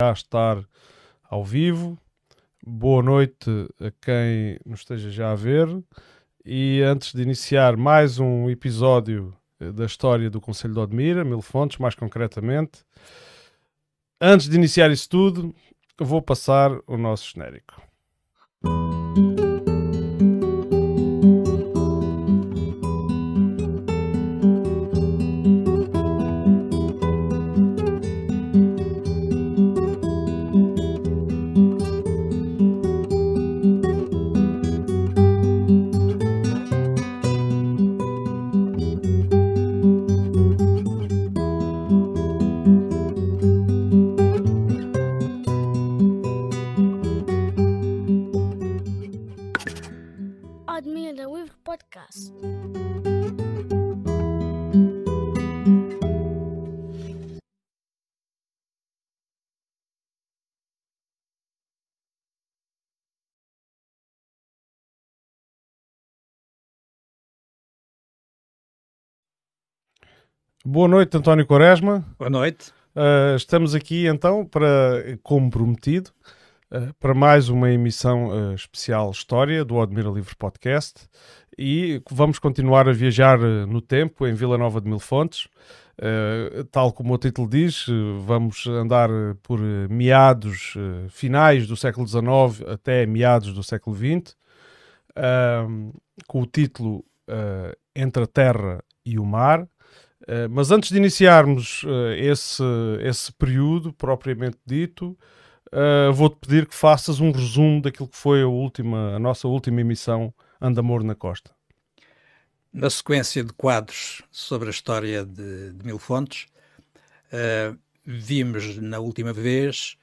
a estar ao vivo. Boa noite a quem nos esteja já a ver. E antes de iniciar mais um episódio eh, da história do Conselho de Odmira, Mil Fontes, mais concretamente, antes de iniciar isso tudo, vou passar o nosso genérico. Boa noite, António Quaresma. Boa noite. Uh, estamos aqui então para, como prometido, uh, ah, para mais uma emissão uh, especial História do Admira Livre Podcast e vamos continuar a viajar no tempo em Vila Nova de Mil Fontes. tal como o título diz, vamos andar por meados, finais do século XIX até meados do século XX, com o título Entre a Terra e o Mar, eh, mas antes de iniciarmos uh, esse, esse período propriamente dito, uh, vou-te pedir que faças um resumo daquilo que foi a, última, a nossa última emissão Andamor na Costa. Na sequência de quadros sobre a história de, de Mil Fontes, vimos na última vez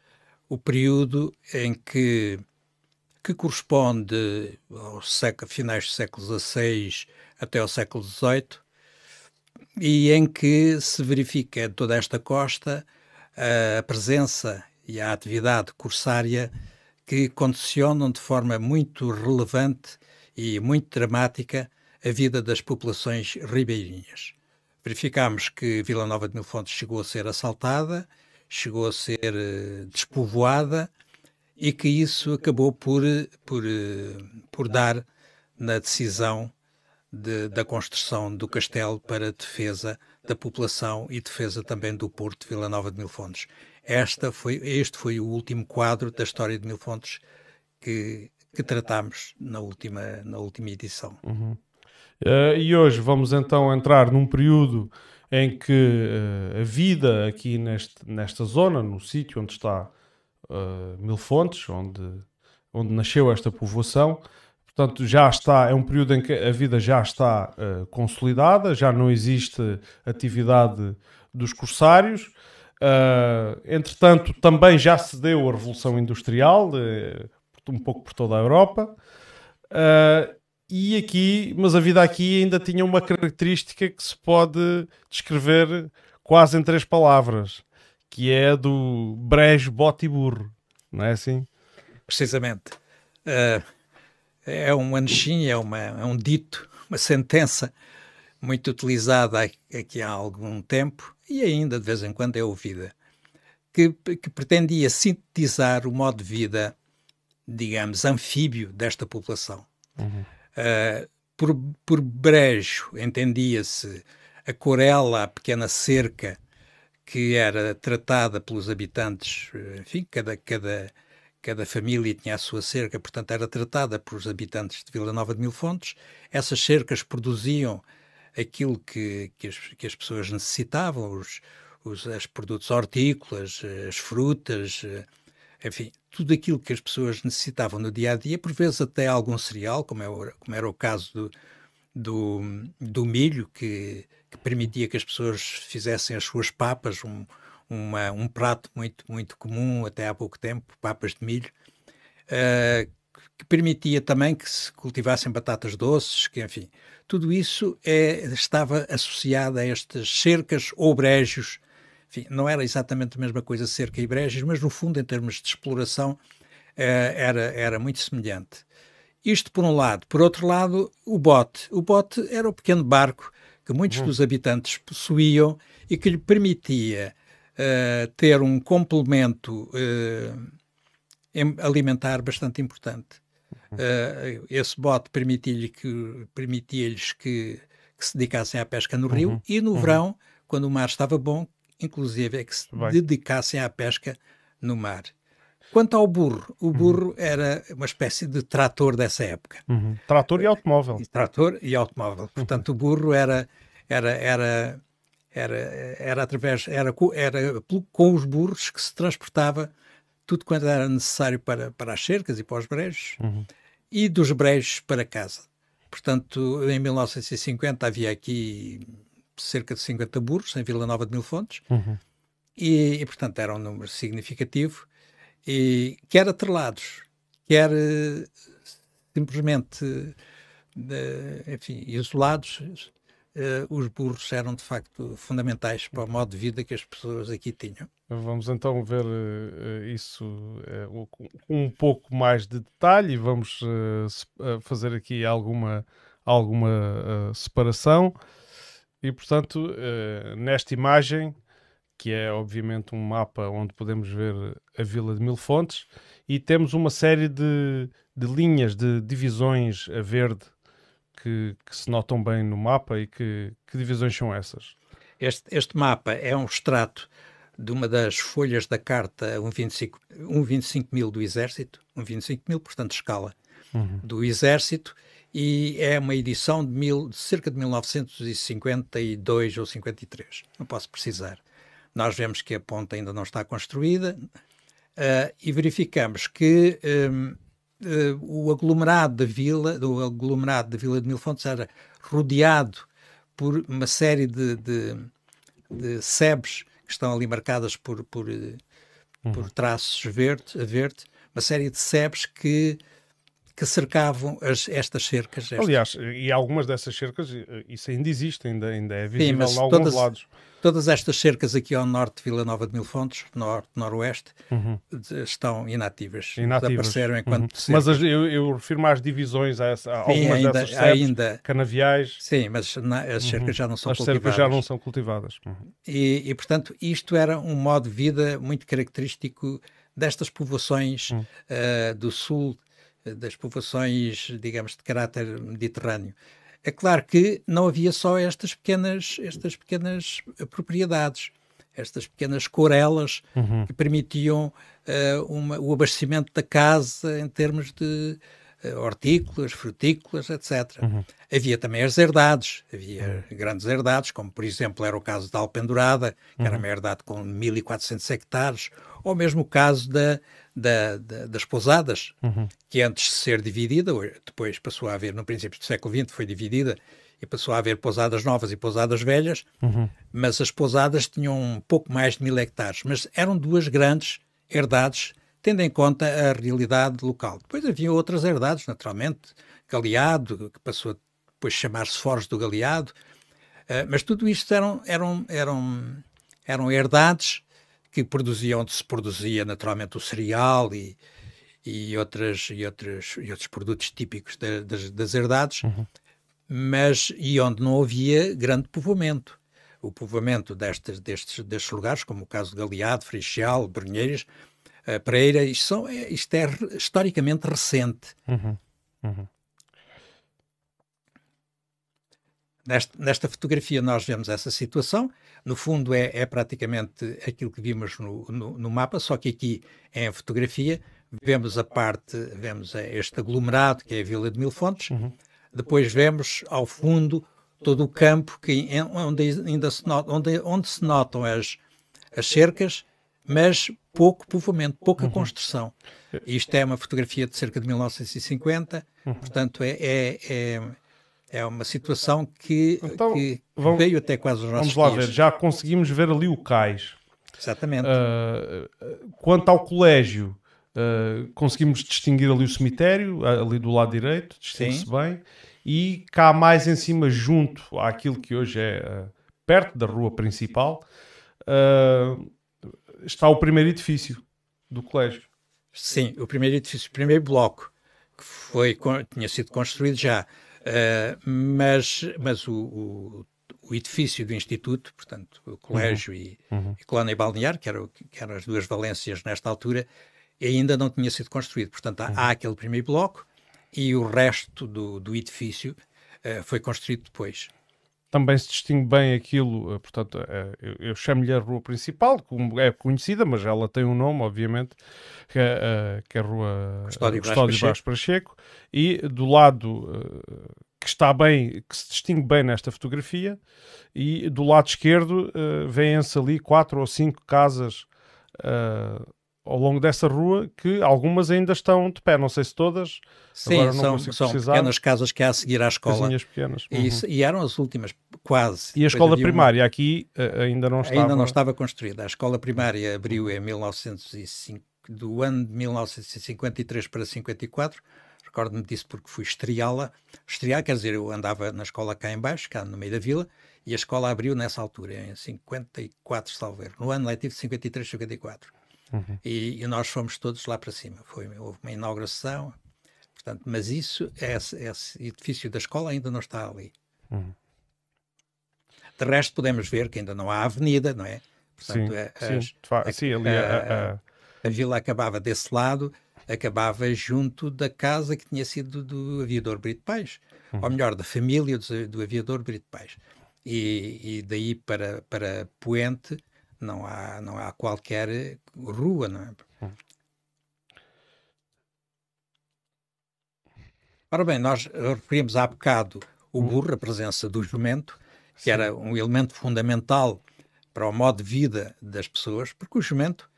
o período em que, que corresponde aos finais do século XVI até ao século XVIII, e em que se verifica toda esta costa a presença e a atividade corsária que condicionam de forma muito relevante e muito dramática a vida das populações ribeirinhas. Verificámos que Vila Nova de Mil Fontes chegou a ser assaltada, chegou a ser eh, despovoada e que isso acabou por, eh, por, eh, por dar na decisão de, da construção do castelo para defesa da população e defesa também do Porto de Vila Nova de Mil Fontes. Esta foi, este foi o último quadro da história de Mil Fontes que, que tratámos na última, na última edição. Uhum. Uh, e hoje vamos então entrar num período em que uh, a vida aqui neste, nesta zona, no sítio onde está uh, Mil Fontes, onde, onde nasceu esta povoação, Portanto, já está, é um período em que a vida já está uh, consolidada, já não existe atividade dos corsários. Uh, entretanto, também já se deu a Revolução Industrial, eh, um pouco por toda a Europa. Uh, e aqui, mas a vida aqui ainda tinha uma característica que se pode descrever quase em três palavras, que é do brejo, bote e burro, não é assim? Precisamente. Uh é, é um anchim, é, uma, é um dito, uma sentença muito utilizada aqui há algum tempo e ainda de vez em quando é ouvida, que, que pretendia sintetizar o modo de vida, digamos, anfíbio desta população. Uhum. Uh, por, por brejo entendia-se a corela, a pequena cerca que era tratada pelos habitantes, enfim, cada, cada, Cada família tinha a sua cerca, portanto, era tratada pelos habitantes de Vila Nova de Mil Fontes. Essas cercas produziam aquilo que, que, as, que as pessoas necessitavam, os, os produtos hortícolas, as frutas, eh, enfim, tudo aquilo que as pessoas necessitavam no dia a dia, por vezes até algum cereal, como, é, como era o caso do, do, do milho, que, que, permitia que as pessoas fizessem as suas papas, um, uma, um prato muito, muito comum até há pouco tempo, papas de milho, uh, que permitia também que se cultivassem batatas doces, que enfim, tudo isso é, estava associado a estas cercas ou brejos. Enfim, não era exatamente a mesma coisa cerca e brejos, mas no fundo, em termos de exploração, uh, era, era muito semelhante. Isto por um lado. Por outro lado, o bote. O bote era o pequeno barco que muitos uhum. dos habitantes possuíam e que lhe permitia eh, ter um complemento uh, alimentar bastante importante. Uh, esse bote permitia-lhes que, permitia que, que, se dedicassem à pesca no rio uhum. e no uhum. verão, quando o mar estava bom, inclusive é que se Bem. dedicassem à pesca no mar. Quanto ao burro, o uhum. burro uhum. era uma espécie de trator dessa época. Uhum. Trator e automóvel. E trator e automóvel. Portanto, o burro era, era, era era, era através, era, era com os burros que se transportava tudo quanto era necessário para, para as cercas e para os brejos uhum. e dos brejos para casa. Portanto, em 1950 havia aqui cerca de 50 burros em Vila Nova de Mil Fontes uhum. e, e, portanto, era um número significativo e quer atrelados, quer eh, simplesmente, eh, enfim, isolados, Uh, os burros eram de facto fundamentais para o modo de vida que as pessoas aqui tinham. Vamos então ver uh, isso uh, um pouco mais de detalhe. Vamos fazer aqui alguma, alguma separação. E portanto, nesta imagem, que é obviamente um mapa onde podemos ver a Vila de Mil Fontes, e temos uma série de, de linhas, de divisões a verde que, que se notam bem no mapa e que, que divisões são essas? Este, este, mapa é um extrato de uma das folhas da carta 125, 125 mil do Exército, 125 mil, portanto, escala, uhum. do Exército, e é uma edição de, mil, de cerca de 1952 ou 53, não posso precisar. Nós vemos que a ponta ainda não está construída uh, e verificamos que um, uh, o aglomerado da vila, o aglomerado da vila de Milfontes era rodeado por uma série de, de, de sebes que estão ali marcadas por, por, eh, uhum. por traços verde, a verde, uma série de sebes que que cercavam as, estas cercas. Estas. Aliás, e algumas dessas cercas, eh, isso ainda existe, ainda, ainda é visível Sim, em alguns todas, lados. Todas estas cercas aqui ao norte de Vila Nova de Mil Fontes, norte, noroeste, uhum. estão inativas. inativas. Desapareceram uhum. enquanto uhum. Mas as, eu, eu refiro às divisões, a, essa, a Sim, algumas ainda, dessas cercas, ainda, canaviais. Sim, mas na, as cercas uhum. já não são as cultivadas. As cercas já não são cultivadas. Uhum. E, e, portanto, isto era um modo de vida muito característico destas povoações uh, do sul das povoações, digamos, de caráter mediterrâneo. É claro que não havia só estas pequenas, estas pequenas eh, propriedades, estas pequenas corelas uhum. que permitiam uh, uma, o abastecimento da casa em termos de uh, hortícolas, frutícolas, etc. Uhum. Havia também as herdades, havia uhum. grandes herdades, como por exemplo era o caso da Alpendurada, que era uhum. uma herdade com 1.400 hectares, ou mesmo o caso da, da, da, das pousadas, uhum. que antes de ser dividida, depois passou a haver, no princípio do século XX, foi dividida e passou a haver pousadas novas e pousadas velhas, uhum. mas as pousadas tinham um pouco mais de mil hectares, mas eram duas grandes herdades, tendo em conta a realidade local. Depois havia outras herdades, naturalmente, Galeado, que passou a depois chamar-se Foz do Galeado, uh, mas tudo isto eram, eram, eram, eram herdades que produzia onde se produzia naturalmente o cereal e, e, outras, e, outras, e outros produtos típicos de, das, das herdades, uhum. mas e onde não havia grande povoamento. O povoamento destes, destes, destes lugares, como o caso de Galeado, Freixal, Brunheiras, eh, Pereira, isto, são, eh, isto é historicamente recente. Uhum. Uhum. Nesta, nesta, fotografia nós vemos essa situação. No fundo é, é praticamente aquilo que vimos no, no, no, mapa, só que aqui em fotografia vemos a parte, vemos este aglomerado que é a Vila de Mil Fontes. Uhum. Depois vemos ao fundo todo o campo que, onde, ainda se notam, onde, onde se notam as, as cercas, mas pouco povoamento, pouca uhum. construção. Isto é uma fotografia de cerca de 1950, uhum. portanto é, é, é é uma situação que, então, que vamos, veio até quase os nossos Vamos lá dias. ver, já conseguimos ver ali o cais. Exatamente. Uh, quanto ao colégio, uh, conseguimos distinguir ali o cemitério, ali do lado direito, distingue-se bem. E cá mais em cima, junto àquilo que hoje é uh, perto da rua principal, está o primeiro edifício do colégio. Sim, o primeiro edifício, o primeiro bloco, que foi, tinha sido construído já Uh, mas mas o, o, o, edifício do Instituto, portanto, o Colégio uhum. E, uhum. e Colónia e Balnear, que, que eram as duas valências nesta altura, ainda não tinha sido construído. Portanto, há, uhum. há aquele primeiro bloco e o resto do, do edifício uh, foi construído depois também se distingue bem aquilo, eh, portanto, eh, eu, eu chamo-lhe a rua principal, como é conhecida, mas ela tem um nome, obviamente, que, é, eh, que é a rua Custódio, de Barros Pacheco. e do lado que está bem, que se distingue bem nesta fotografia, e do lado esquerdo uh, se ali quatro ou cinco casas ao longo dessa rua que algumas ainda estão de pé, não sei se todas. Sim, são, são pequenas casas que há a seguir à escola. Casinhas pequenas. Uhum. E, e, eram as últimas, quase. E a escola primária uma... aqui eh, ainda não estava... Ainda não estava construída. A escola primária abriu em 1905, do ano de 1953 para 54. Recordo-me disso porque fui estreá-la. Estrear quer dizer, eu andava na escola cá em baixo, cá no meio da vila, e a escola abriu nessa altura, em 54, erro, no ano letivo de 53, 54. Uhum. E, e, nós fomos todos lá para cima. Foi, houve uma inauguração, portanto, mas isso, esse, esse edifício da escola ainda não está ali. Uhum. De resto, podemos ver que ainda não há avenida, não é? Portanto, sim, é, as, sim, a, sim, ali a, a, a, vila acabava desse lado, acabava junto da casa que tinha sido do, aviador Brito Pais, uhum. ou melhor, da família do, do aviador Brito Pais. E, e, daí para, para Poente, não há, não há qualquer rua, não é? Hum. Ora bem, nós referimos há bocado o hum. burro, a presença do jumento, que Sim. era um elemento fundamental para o modo de vida das pessoas, porque o jumento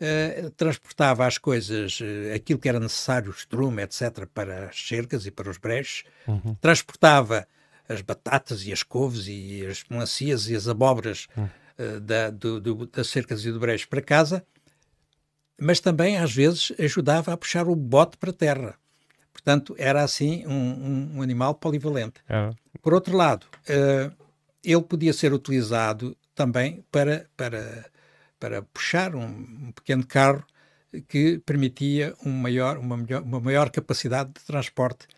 eh, transportava as coisas, eh, aquilo que era necessário, o estrume, etc., para as cercas e para os breches uhum. transportava as batatas e as couves e as melancias e as abóboras uhum. Eh, da, do, do, das cercas e do brejo para casa, mas também, às vezes, ajudava a puxar o bote para terra. Portanto, era assim um, um, um animal polivalente. É. Por outro lado, uh, ele podia ser utilizado também para, para, para puxar um, um pequeno carro que permitia um maior, uma, melhor, uma maior capacidade de transporte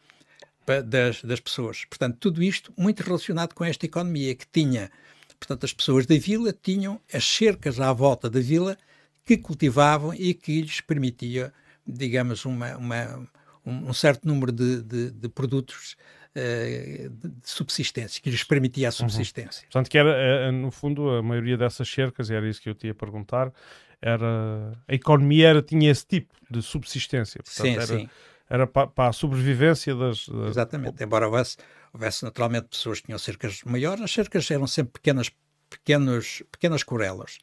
das, das pessoas. Portanto, tudo isto muito relacionado com esta economia que tinha portanto, as pessoas da vila tinham as cercas à volta da vila que cultivavam e que lhes permitia, digamos, uma, uma, um certo número de, de, de produtos eh, de subsistência, que lhes permitia a uhum. subsistência. Uhum. Portanto, que era, eh, eh, no fundo, a maioria dessas cercas, e era isso que eu te ia perguntar, era, a economia era, tinha esse tipo de subsistência. Portanto, sim, era, sim. Era para, para a sobrevivência das... das... Exatamente, embora houvesse houvesse naturalmente pessoas que tinham cercas maiores, as cercas eram sempre pequenas, pequenos, pequenas corelas,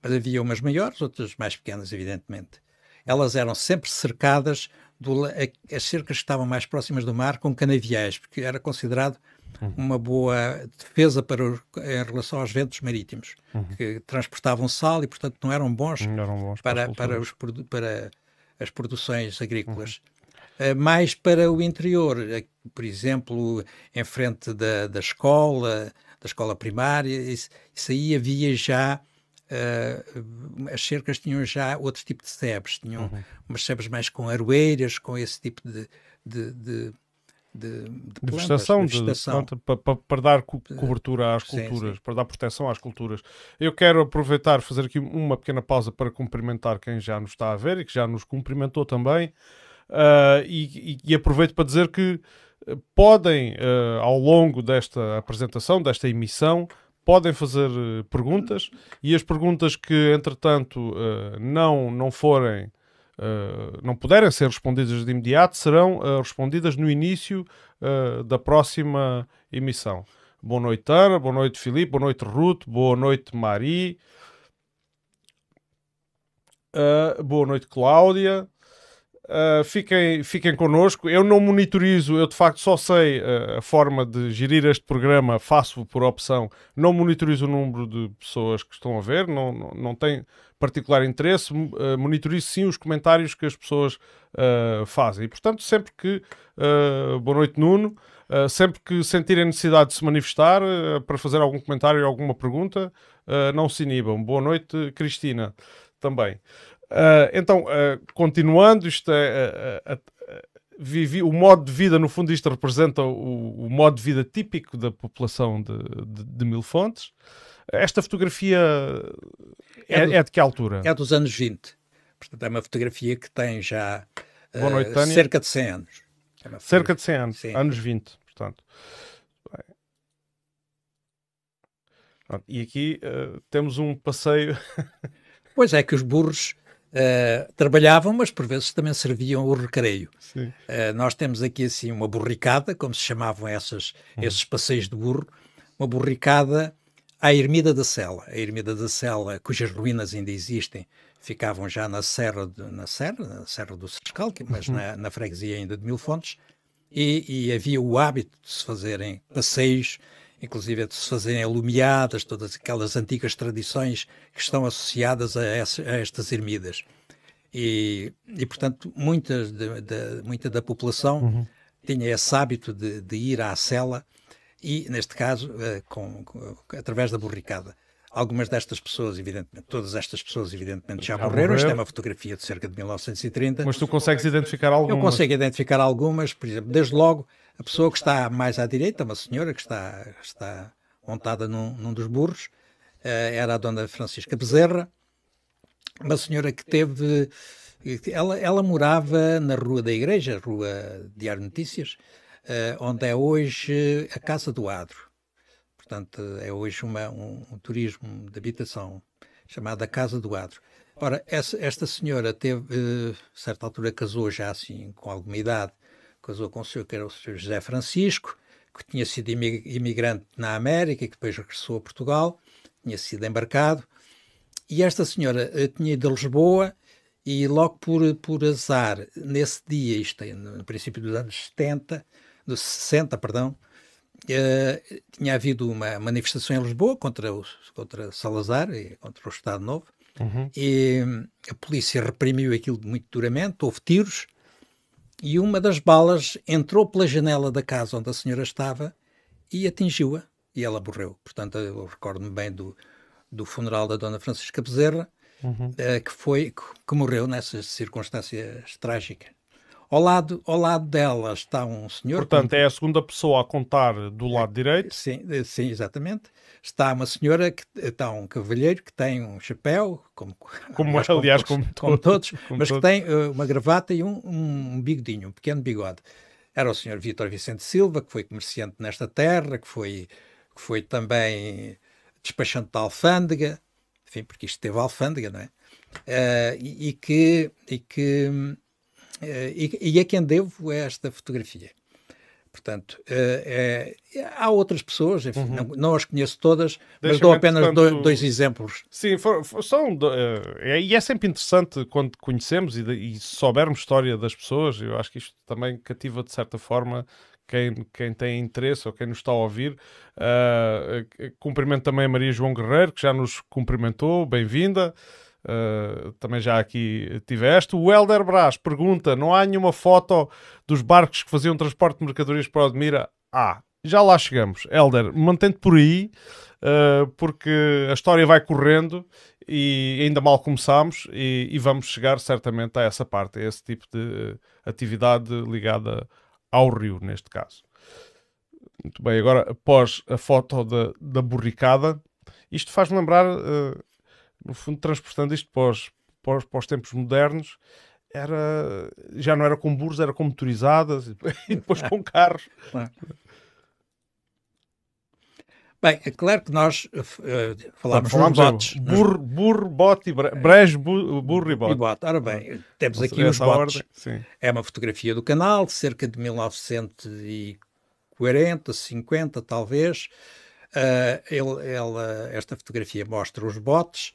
mas havia umas maiores, outras mais pequenas, evidentemente. Elas eram sempre cercadas, do, as cercas que estavam mais próximas do mar, com canaviais, porque era considerado uhum. uma boa defesa para, em relação aos ventos marítimos, uhum. que transportavam sal e, portanto, não eram bons, não eram bons para, para, para, os, para as produções agrícolas. Uhum. Eh, mais para o interior, eh, por exemplo, em frente da, da escola, da escola primária, isso, isso aí havia já. Uh, as cercas tinham já outro tipo de sebes, tinham uhum. umas sebes mais com aroeiras, com esse tipo de, de, de de, de, de, vegetação, de, De, para, para, para, dar co cobertura às sim, culturas, sim. para dar proteção às culturas. Eu quero aproveitar, fazer aqui uma pequena pausa para cumprimentar quem já nos está a ver e que já nos cumprimentou também. Uh, e, e, aproveito para dizer que eh, podem, uh, ao longo desta apresentação, desta emissão, podem fazer eh, perguntas e as perguntas que, entretanto, ah, não, não forem. não puderem ser respondidas de imediato, serão respondidas no início da próxima emissão. Boa noite, Ana. Boa noite, Filipe. Boa noite, Ruth. Boa noite, Mari. boa noite, Cláudia. Uh, fiquem, fiquem connosco. Eu não monitorizo, eu de facto só sei uh, a forma de gerir este programa, faço por opção. Não monitorizo o número de pessoas que estão a ver, não, não, não tem particular interesse. Uh, monitorizo sim os comentários que as pessoas fazem. E portanto, sempre que. boa noite, Nuno. sempre que sentirem necessidade de se manifestar para fazer algum comentário ou alguma pergunta, não se inibam. Boa noite, Cristina também. Uh, então, uh, continuando, isto é, uh, vivi, o modo de vida, no fundo, isto representa o, o modo de vida típico da população de, de, de Mil Fontes. Esta fotografia é, é, do, é, de que altura? É dos anos 20. Portanto, é uma fotografia que tem já noite, cerca de 100 anos. É cerca de 100 anos, anos 20, portanto. E aqui temos um passeio. Pois é, que os burros Uh, trabalhavam, mas por vezes também serviam o recreio. Uh, nós temos aqui assim uma borricada, como se chamavam essas, uhum. esses passeios de burro, uma borricada à Ermida da Sela. A Ermida da Sela, cujas ruínas ainda existem, ficavam já na Serra, de, na Serra, na Serra do Sescal, é mas uhum. na, na, freguesia ainda de Mil Fontes, e, e, havia o hábito de se fazerem passeios inclusive é de se fazerem alumiadas, todas aquelas antigas tradições que estão associadas a, essa, a estas ermidas. E, e portanto, muita, de, de, muita da população uhum. tinha esse hábito de, de, ir à cela e, neste caso, eh, com, com, através da borricada. Algumas destas pessoas, evidentemente, todas estas pessoas, evidentemente, já, já morreram. Morreu. Isto é uma fotografia de cerca de 1930. Mas tu consegues identificar algumas? Eu consigo identificar algumas, por exemplo, desde logo, a pessoa que está mais à direita, uma senhora que está, está montada num, num dos burros, eh, era a dona Francisca Bezerra, uma senhora que teve. Ela, ela morava na Rua da Igreja, Rua Diário Notícias, eh, onde é hoje a Casa do Adro portanto, é hoje uma, um, um, turismo de habitação chamada Casa do Adro. Ora, essa, esta senhora teve, uh, certa altura, casou já assim, com alguma idade, casou com o senhor que era o senhor José Francisco, que tinha sido imigrante na América e que depois regressou a Portugal, tinha sido embarcado. E esta senhora uh, tinha ido a Lisboa e logo por, por azar, nesse dia, isto é, no princípio dos anos 70, dos 60, perdão, uh, tinha havido uma manifestação em Lisboa contra, o, contra Salazar e contra o Estado Novo, uhum. e hum, a polícia reprimiu aquilo muito duramente, houve tiros, e uma das balas entrou pela janela da casa onde a senhora estava e atingiu-a, e ela morreu. Portanto, eu recordo-me bem do, do funeral da dona Francisca Bezerra, uhum. uh, que, foi, que, que morreu nessas circunstâncias trágicas. Ao lado, ao lado dela está um senhor. Portanto, com... é a segunda pessoa a contar do lado direito. Sim, sim, exatamente. Está uma senhora, que está um cavalheiro que tem um chapéu, como, como aliás, é, aliás como, como, como, todos, como mas todos. que tem eh, uma gravata e um, um bigodinho, um pequeno bigode. Era o senhor Vítor Vicente Silva, que foi comerciante nesta terra, que foi, que foi também despachante da alfândega, enfim, porque isto teve alfândega, não é? Uh, e, e, que, e que hum, eh, e, e a quem devo é esta fotografia. Portanto, eh, é, há outras pessoas, enfim, uhum. não, não, as conheço todas, mas dou apenas tanto... dois, dois, exemplos. Sim, for, for, são. Uh, eh, é, e é sempre interessante quando conhecemos e, e, soubermos história das pessoas, eu acho que isto também cativa de certa forma. Quem, quem tem interesse ou quem nos está a ouvir, uh, cumprimento também a Maria João Guerreiro, que já nos cumprimentou, bem-vinda. Uh, também já aqui tiveste. O Helder Brás pergunta: não há nenhuma foto dos barcos que faziam transporte de mercadorias para Odmira? Ah, já lá chegamos. Helder, mantente por aí, uh, porque a história vai correndo e ainda mal começamos e, e, vamos chegar certamente a essa parte, a esse tipo de eh, atividade ligada ao rio, neste caso. Muito bem, agora após a foto da, da borricada, isto faz-me lembrar. Uh, no fundo, transportando isto para os, para os, para os tempos modernos, era, já não era com burros, era com motorizadas e depois com carros. Bem, é claro que nós uh, falámos dos botes. burro, burro, bote e brejo, burro, e bote. E bote. Ora bem, temos aqui os botes. é uma fotografia do canal, cerca de 1940, 50 talvez. Uh, ele, ela, esta fotografia mostra os botes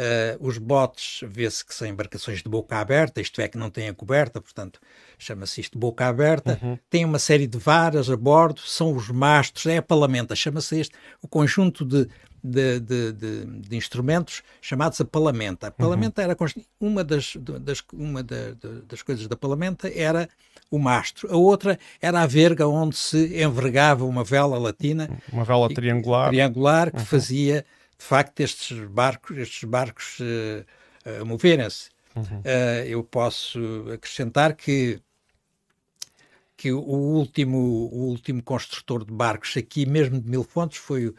Uh, os botes vê-se que são embarcações de boca aberta, isto é, que não têm a coberta, portanto, chama-se isto de boca aberta. Uhum. Tem uma série de varas a bordo, são os mastros, é a palamenta, chama-se este, o conjunto de, de, de, de instrumentos chamados a palamenta. A palamenta uhum. era uma, das, das uma da, das coisas da palamenta era o mastro, a outra era a verga onde se envergava uma vela latina, uma vela triangular, triangular que uhum. fazia de facto estes barcos, estes barcos uh, uh, moverem-se. Uhum. Eh, eu posso acrescentar que que o último, o último construtor de barcos aqui, mesmo de Mil Fontes, foi o,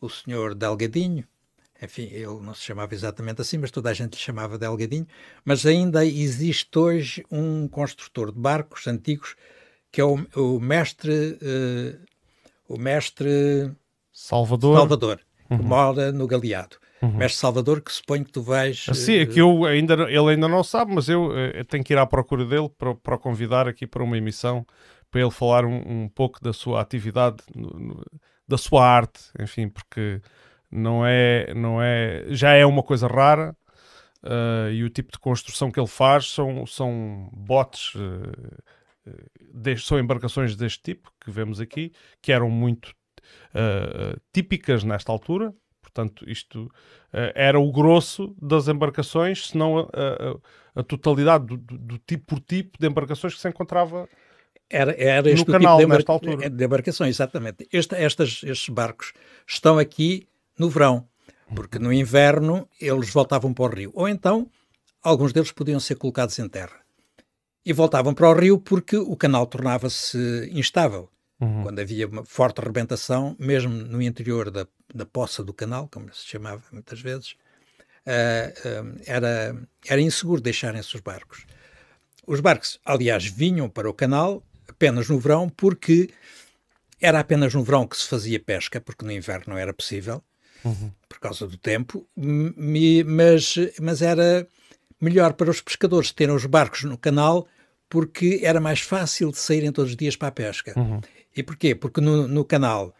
o senhor Delgadinho. Enfim, ele não se chamava exatamente assim, mas toda a gente lhe chamava Delgadinho. Mas ainda existe hoje um construtor de barcos antigos que é o, o mestre. Uh, o mestre. Salvador. Salvador uhum. mora no Galeado. Uhum. Mestre Salvador, que suponho que tu vais. Ah, sim, é eh, que eu ainda, ele ainda não sabe, mas eu, eu eh, tenho que ir à procura dele para, para o convidar aqui para uma emissão, para ele falar um, um pouco da sua atividade, no, no, da sua arte, enfim, porque não é, não é, já é uma coisa rara. Uh, e o tipo de construção que ele faz são, são botes, uh, de, são embarcações deste tipo que vemos aqui, que eram muito uh, típicas nesta altura. Portanto, isto uh, era o grosso das embarcações, se não a, a, a totalidade do, do, tipo por tipo de embarcações que se encontrava era, era este no tipo canal, de, embar nesta altura. É, de embarcações, exatamente. Este, estas, estes barcos estão aqui no verão, porque no inverno eles voltavam para o rio. Ou então, alguns deles podiam ser colocados em terra. E voltavam para o rio porque o canal tornava-se instável uhum. quando havia uma forte arrebentação, mesmo no interior da, da poça do canal, como se chamava muitas vezes, uh, uh, era, era inseguro deixarem-se os barcos. Os barcos, aliás, vinham para o canal apenas no verão, porque era apenas no verão que se fazia pesca, porque no inverno não era possível, uhum. por causa do tempo, mas, mas era melhor para os pescadores terem os barcos no canal, porque era mais fácil de saírem todos os dias para a pesca. Uhum. E porquê? Porque no, no canal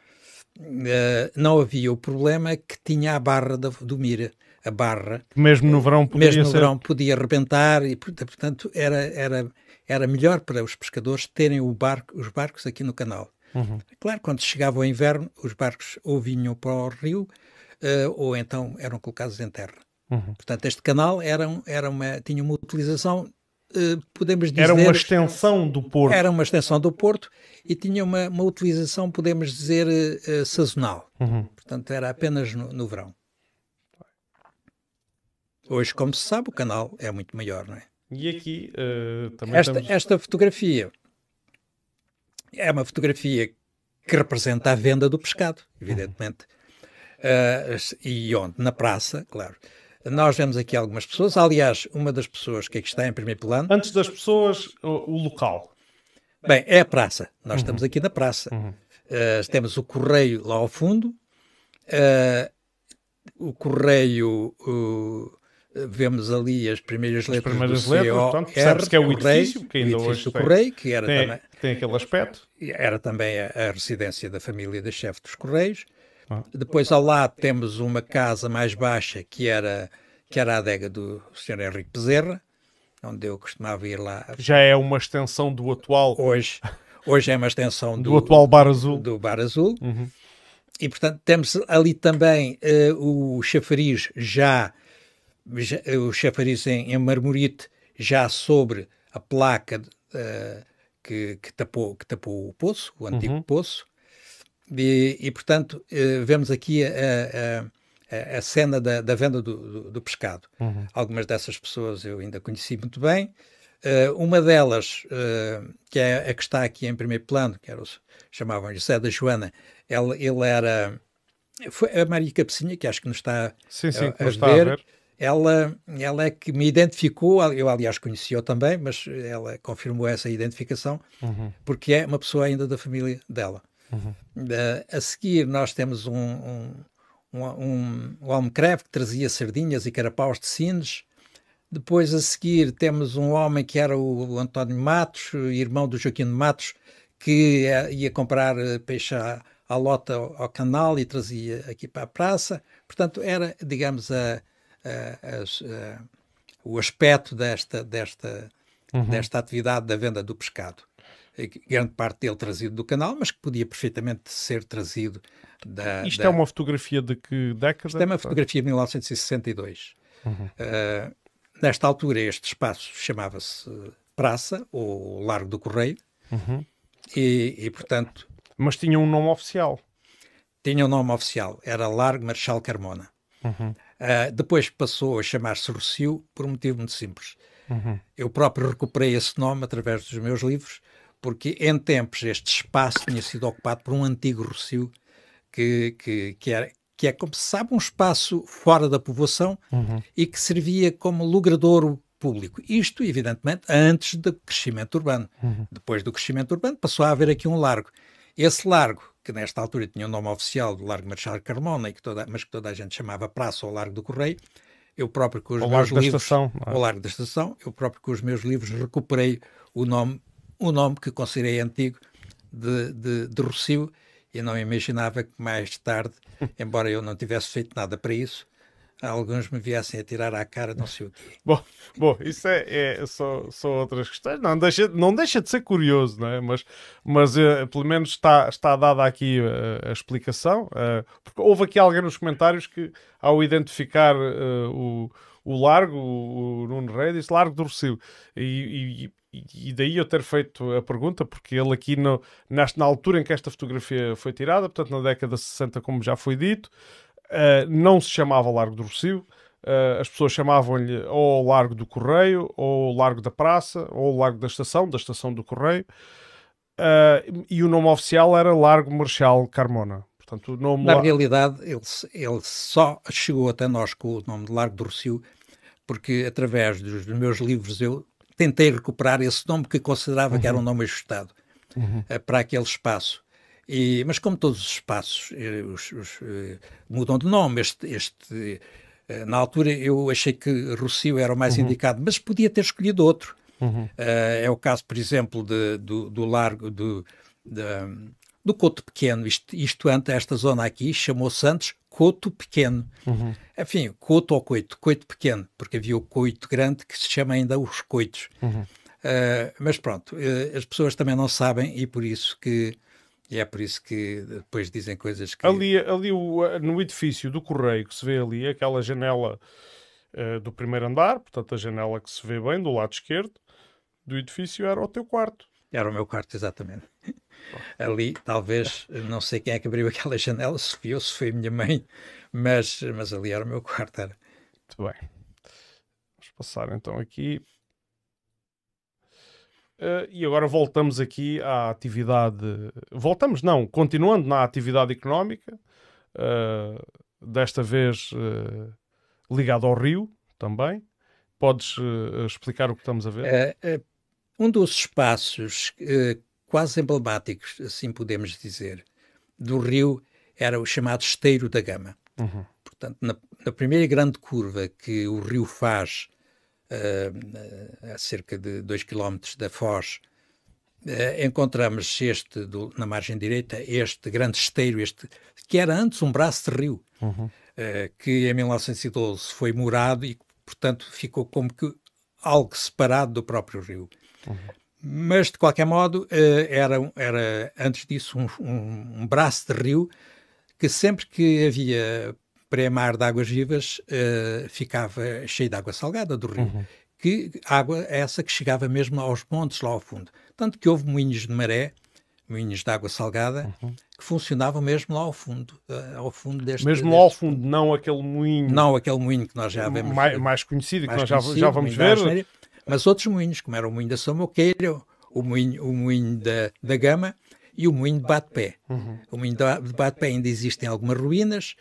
uh, não havia o problema que tinha a barra da, do Mira. A barra. Mesmo no verão podia Mesmo no ser... verão podia arrebentar e, portanto, era, era, era melhor para os pescadores terem o barco, os barcos aqui no canal. Uhum. Claro, quando chegava o inverno, os barcos ou vinham para o rio uh, ou então eram colocados em terra. Uhum. Portanto, este canal era, era uma, tinha uma utilização eh, podemos dizer. Era uma extensão do Porto. Era uma extensão do Porto e tinha uma, uma utilização, podemos dizer, uh, sazonal. Uhum. Portanto, era apenas no, no, verão. Hoje, como se sabe, o canal é muito maior, não é? E aqui uh, também. Esta, estamos... esta fotografia é uma fotografia que representa a venda do pescado, evidentemente. Uhum. Uh, e onde? Na praça, claro. Nós vemos aqui algumas pessoas, aliás, uma das pessoas que aqui está em primeiro plano. Antes das pessoas, o, o local. Bem, é a praça. Nós uhum. estamos aqui na praça. Uhum. Uh, temos o correio lá ao fundo, uh, o correio. Uh, vemos ali as primeiras as letras primeiras do letras, CO, portanto, que é o é edifício, que ainda o edifício hoje do Correio, que era tem, também, tem aquele aspecto. Era também a, a residência da família da chefe dos Correios. Depois ao lado temos uma casa mais baixa que era, que era a adega do Sr. Henrique Bezerra, onde eu costumava ir lá. Já é uma extensão do atual. Hoje, hoje é uma extensão do, do atual Bar Azul. Do Bar Azul. Uhum. E portanto temos ali também uh, o chafariz já, já, o chafariz em, em marmorite já sobre a placa uh, que, que, tapou, que tapou o poço, o antigo uhum. poço. E, e portanto, eh, vemos aqui a, a, a cena da, da, venda do, do, do pescado. Uhum. Algumas dessas pessoas eu ainda conheci muito bem. Eh, uma delas, eh, que é a que está aqui em primeiro plano, que era o, chamavam José da Joana, ele, ele era. Foi a Maria Capecinha, que acho que nos está, sim, sim, a, está a ver ela, ela é que me identificou, eu aliás conheci-o também, mas ela confirmou essa identificação, uhum. porque é uma pessoa ainda da família dela. Uhum. Uh, a seguir, nós temos um, um, um, um, almocreve que trazia sardinhas e carapaus de Sines Depois, a seguir, temos um homem que era o António Matos, irmão do Joaquim de Matos, que eh, ia, comprar eh, peixe à, à lota ao, canal e trazia aqui para a praça. Portanto, era, digamos, a, a, a, o aspecto desta, desta, uhum. desta atividade da venda do pescado. Eh, grande parte dele trazido do canal, mas que podia perfeitamente ser trazido da. Isto da... é uma fotografia de que década? Isto é uma fotografia de 1962. Uhum. Uh, nesta altura, este espaço chamava-se Praça ou Largo do Correio, uhum. e, e, portanto. Mas tinha um nome oficial. Tinha um nome oficial, era Largo Marechal Carmona. Uhum. Uh, depois passou a chamar-se Rocio por um motivo muito simples. Uhum. Eu próprio recuperei esse nome através dos meus livros, porque em tempos este espaço tinha sido ocupado por um antigo rocio que, que, que, era, que é, como se sabe, um espaço fora da povoação uhum. e que servia como logradouro público. Isto, evidentemente, antes do crescimento urbano. Uhum. Depois do crescimento urbano, passou a haver aqui um largo. Esse largo, que nesta altura tinha o um nome oficial do Largo Marechal Carmona, que toda, mas que toda a gente chamava Praça ou Largo do Correio, eu próprio com os meus livros... Largo da Estação. Ao é? Largo da Estação, eu próprio com os meus livros recuperei o nome um nome que considerei antigo de, de, de Rocio e não imaginava que mais tarde, embora eu não tivesse feito nada para isso, alguns me viessem a tirar à cara não sei o quê. Bom, bom isso é, é só, só outras questões. Não deixa, não deixa de ser curioso, não é? Mas, mas eh, pelo menos está, está dada aqui uh, a explicação. Uh, porque houve aqui alguém nos comentários que, ao identificar o o Largo, o Nuno Rei disse Largo do Rocio. E, e daí eu ter feito a pergunta, porque ele aqui no, nasce na altura em que esta fotografia foi tirada, portanto na década de 60, como já foi dito, uh, não se chamava Largo do Rocio, uh, as pessoas chamavam-lhe ou Largo do Correio, ou Largo da Praça, ou Largo da Estação, da Estação do Correio, uh, e o nome oficial era Largo Marcial Carmona. Portanto, nome na Lar... realidade, ele, ele só chegou até nós com o nome de Largo do Rocio porque através dos meus livros eu tentei recuperar esse nome que considerava uhum. que era um uhum. nome ajustado uhum. Eh, para aquele espaço. E, mas como todos os espaços eh, os, os, eh, mudam de nome, este, este na altura eu achei que Rocio era o mais uhum. indicado, mas podia ter escolhido outro. Uhum. Uh, é o caso, por exemplo, de, do, do, Largo do, de, do Couto Pequeno, isto, isto ante esta zona aqui, chamou Santos coto pequeno. Uhum. Enfim, coto ou coito? Coito pequeno, porque havia o coito grande que se chama ainda os coitos. Uhum. Uh, mas pronto, uh, as pessoas também não sabem e por isso que e é por isso que depois dizem coisas que. Ali, ali eh, no edifício do Correio que se vê ali, aquela janela uh, do primeiro andar, portanto, a janela que se vê bem do lado esquerdo do edifício era o teu quarto. Era o meu quarto, exatamente. Ali, talvez, não sei quem é que abriu aquela janela, se fui eu, se foi a minha mãe, mas, mas ali era o meu quarto. Era. Muito bem. Vamos passar então aqui. Uh, e agora voltamos aqui à atividade. Voltamos, não, continuando na atividade económica, uh, desta vez uh, ligado ao Rio também. Podes explicar o que estamos a ver? Um dos espaços eh, quase emblemáticos, assim podemos dizer, do Rio era o chamado Esteiro da Gama. Uhum. Portanto, na, na, primeira grande curva que o rio faz, uh, a cerca de 2 km da foz, uh, encontramos este, do, na margem direita, este grande esteiro, este, que era antes um braço de rio, uhum. uh, que em 1912 foi murado e, portanto, ficou como que algo separado do próprio rio. Mas, de qualquer modo, eh, era, era antes disso um, um, um braço de rio que sempre que havia pré-mar de águas vivas eh, ficava cheio de água salgada do rio, uhum. que água essa que chegava mesmo aos montes lá ao fundo. Tanto que houve moinhos de maré, moinhos de água salgada, uhum. que funcionavam mesmo lá ao fundo, eh, ao fundo deste... Mesmo lá ao fundo, não aquele moinho... Não aquele moinho que nós já vemos... Mais, mais conhecido, mais que nós já, já vamos ver... Mas outros moinhos, como era o moinho da Samoqueira, o moinho, o moinho da, da Gama e o moinho de Bate-Pé. Uhum. O moinho de Bate-Pé ainda existem algumas ruínas,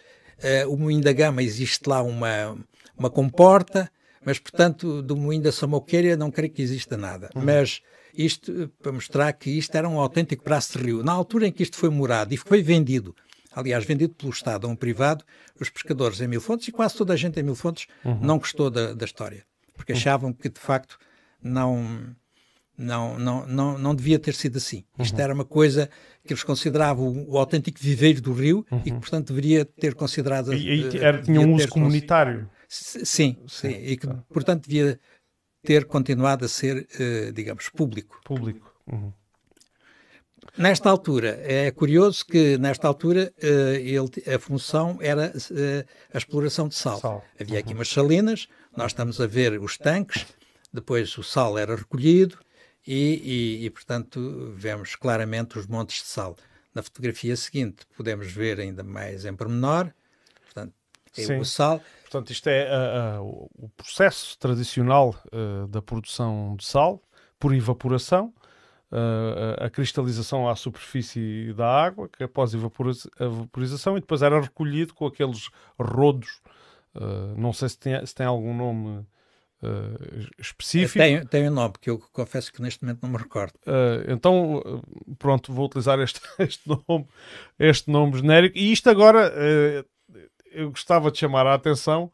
uh, o moinho da Gama existe lá uma, uma comporta, mas, portanto, do moinho da Samoqueira não creio que exista nada. Uhum. Mas isto, para mostrar que isto era um autêntico braço de rio. Na altura em que isto foi morado e foi vendido, aliás, vendido pelo Estado a um privado, os pescadores em Mil Fontes, e quase toda a gente em Mil Fontes, uhum. não gostou da, da história porque achavam que de facto não não, não, não, não devia ter sido assim. Uhum. Isto uhum. era uma coisa que eles consideravam o autêntico viveiro do rio uhum. e que, uhum. portanto, deveria ter considerado. E, e eh, era, tinha um uso comunitário. Sim, sim, E que, tá. portanto, devia ter continuado a ser, eh, digamos, público. Público. Uhum. Nesta altura, é curioso que nesta altura uh, ele, a função era uh, a exploração de sal. sal. Havia uhum. aqui umas salinas, nós estamos a ver os tanques, depois o sal era recolhido e, e, e, portanto, vemos claramente os montes de sal. Na fotografia seguinte, podemos ver ainda mais em pormenor, portanto, é o sal. Portanto, isto é uh, o processo tradicional da produção de sal por evaporação uh, a cristalização à superfície da água, que após a vaporização, e depois era recolhido com aqueles rodos. Uh, não sei se tem, se tem algum nome Uh, específico. Tem, tem um nome que eu confesso que neste momento não me recordo. Uh, então, pronto, vou utilizar este, este, nome, este nome genérico. E isto agora uh, eu gostava de chamar a atenção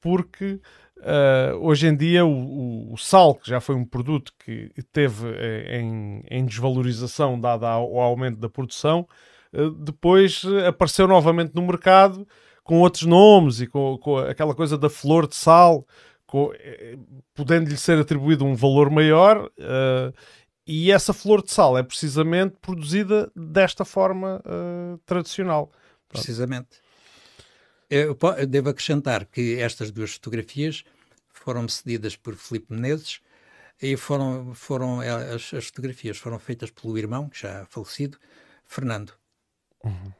porque Uh, hoje em dia, o, o, sal, que já foi um produto que teve eh, em, em desvalorização dada ao, aumento da produção, uh, depois apareceu novamente no mercado com outros nomes e com, com aquela coisa da flor de sal, eh, podendo-lhe ser atribuído um valor maior. Uh, e essa flor de sal é precisamente produzida desta forma tradicional. Precisamente. Eu devo acrescentar que estas duas fotografias foram cedidas por Filipe Menezes e foram, foram eh, as, as, fotografias foram feitas pelo irmão, que já é falecido, Fernando. Uhum.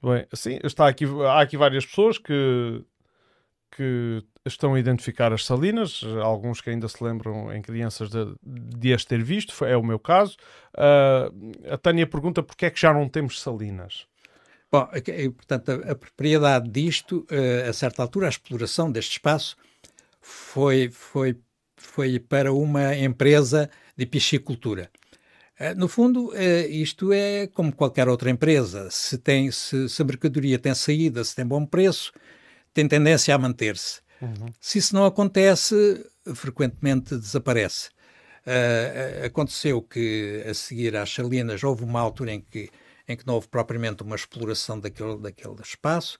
Bem, sim, está aqui, há aqui várias pessoas que, que estão a identificar as salinas, alguns que ainda se lembram em crianças de, de as ter visto, é o meu caso. Uh, a Tânia pergunta porque é que já não temos salinas. Bom, é é, portanto, a, a, propriedade disto, eh, a certa altura, a exploração deste espaço foi, foi, foi para uma empresa de piscicultura. Eh, no fundo, eh, isto é como qualquer outra empresa. Se, tem, se, se a mercadoria tem saída, se tem bom preço, tem tendência a manter-se. Uhum. Se isso não acontece, frequentemente desaparece. Uh, aconteceu que, a seguir às Salinas, houve uma altura em que em que não houve propriamente uma exploração daquele, daquele espaço,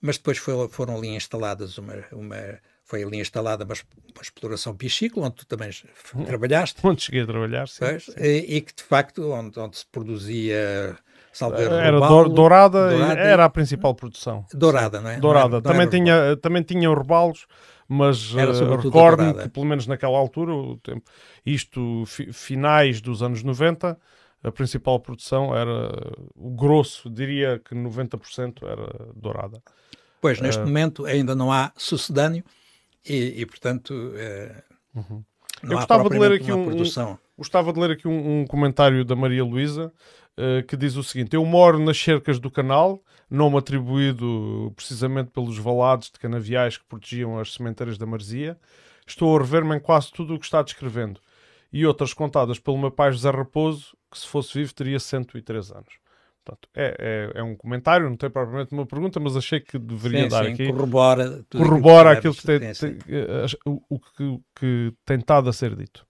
mas depois foi, foram ali instaladas uma, uma foi ali instalada uma, uma exploração piscícola, onde tu também hum. trabalhaste. Onde cheguei a trabalhar, sim. Pois, sim. E, e, que, de facto, onde, onde se produzia salveiro Era robalo, dourada, dourada, era a principal produção. Dourada, não é? Dourada. Não não também, tinha, também tinha rebalos, mas eh, uh, recordo que, pelo menos naquela altura, o tempo, isto finais dos anos 90, a principal produção era o grosso, diria que 90% era dourada. Pois, neste uh, momento ainda não há sucedâneo e, e portanto, eh, uhum. não Eu há gostava de ler aqui uma um, produção. Gostava de ler aqui um, um comentário da Maria Luísa uh, que diz o seguinte: Eu moro nas cercas do canal, nome atribuído precisamente pelos valados de canaviais que protegiam as sementeiras da marzia. Estou a rever-me em quase tudo o que está descrevendo e outras contadas pelo meu pai José Raposo, que se fosse vivo teria 103 anos. Portanto, é, é, é um comentário, não tem propriamente uma pergunta, mas achei que deveria sim, dar sim, aqui. Corrobora, corrobora aquilo que tem, tem eh, o, o que, que tem estado a ser dito.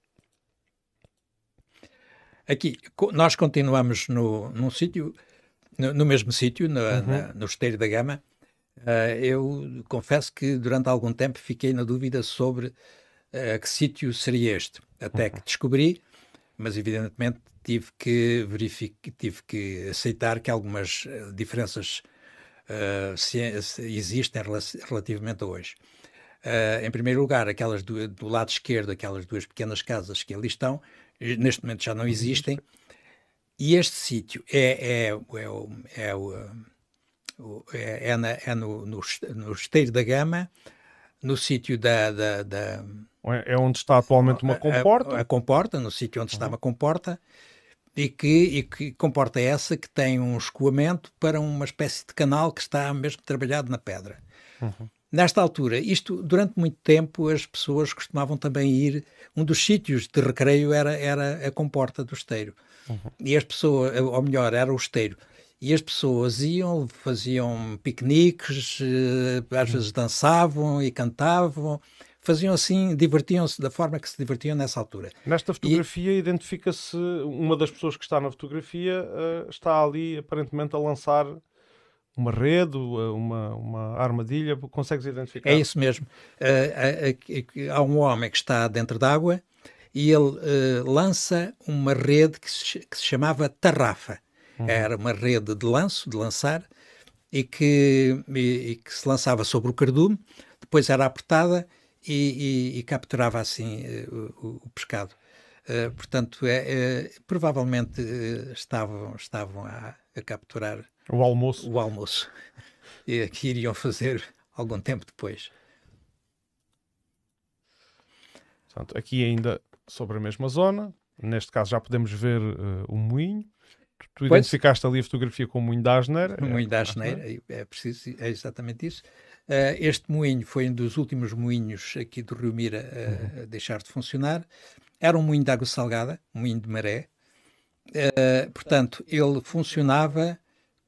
Aqui, nós continuamos no, num sítio, no, no, mesmo sítio, no, uhum. no Esteiro da Gama. Uh, eu confesso que durante algum tempo fiquei na dúvida sobre uh, que sítio seria este até uhum. que descobri, mas evidentemente tive que verificar, tive que aceitar que algumas eh, diferenças uh, se, se existem relativamente a hoje. Uh, em primeiro lugar, aquelas do, do, lado esquerdo, aquelas duas pequenas casas que ali estão, neste momento já não uhum. existem. E este sítio é, é, é, é, é, é, é, é no, no, no Esteiro da Gama, no sítio da, da, da, é, é onde está atualmente uma é, comporta? A, a, a comporta, no sítio onde está uhum. uma comporta, e que, e que comporta é essa que tem um escoamento para uma espécie de canal que está mesmo trabalhado na pedra. Uhum. Nesta altura, isto durante muito tempo as pessoas costumavam também ir. Um dos sítios de recreio era, era a comporta do esteiro. Uhum. E as pessoas, ou melhor, era o esteiro. E as pessoas iam, faziam piqueniques, eh, às uhum. vezes dançavam e cantavam faziam assim, divertiam-se da forma que se divertiam nessa altura. Nesta fotografia e... identifica-se uma das pessoas que está na fotografia, uh, está ali aparentemente a lançar uma rede, eh, uma, uma armadilha, consegues identificar? É isso mesmo. Uh, há um homem que está dentro d'água e ele uh, lança uma rede que se, que se chamava tarrafa. Uhum. Era uma rede de lanço, de lançar, e que, e, e que se lançava sobre o cardume, depois era apertada e, e, e capturava assim eh, o, o, pescado. Eh, portanto, é, é provavelmente eh, estavam, estavam a, a capturar o almoço. O almoço. e que iriam fazer algum tempo depois. Portanto, aqui ainda sobre a mesma zona, neste caso já podemos ver uh, o moinho. Tu, tu identificaste ali a fotografia com o moinho da asneira. O moinho da é, asneira, é, preciso, é exatamente isso. Eh, este moinho foi um dos últimos moinhos aqui do Rio Mira a, eh, uhum. a deixar de funcionar. Era um moinho de água salgada, um moinho de maré. Uh, portanto, ele funcionava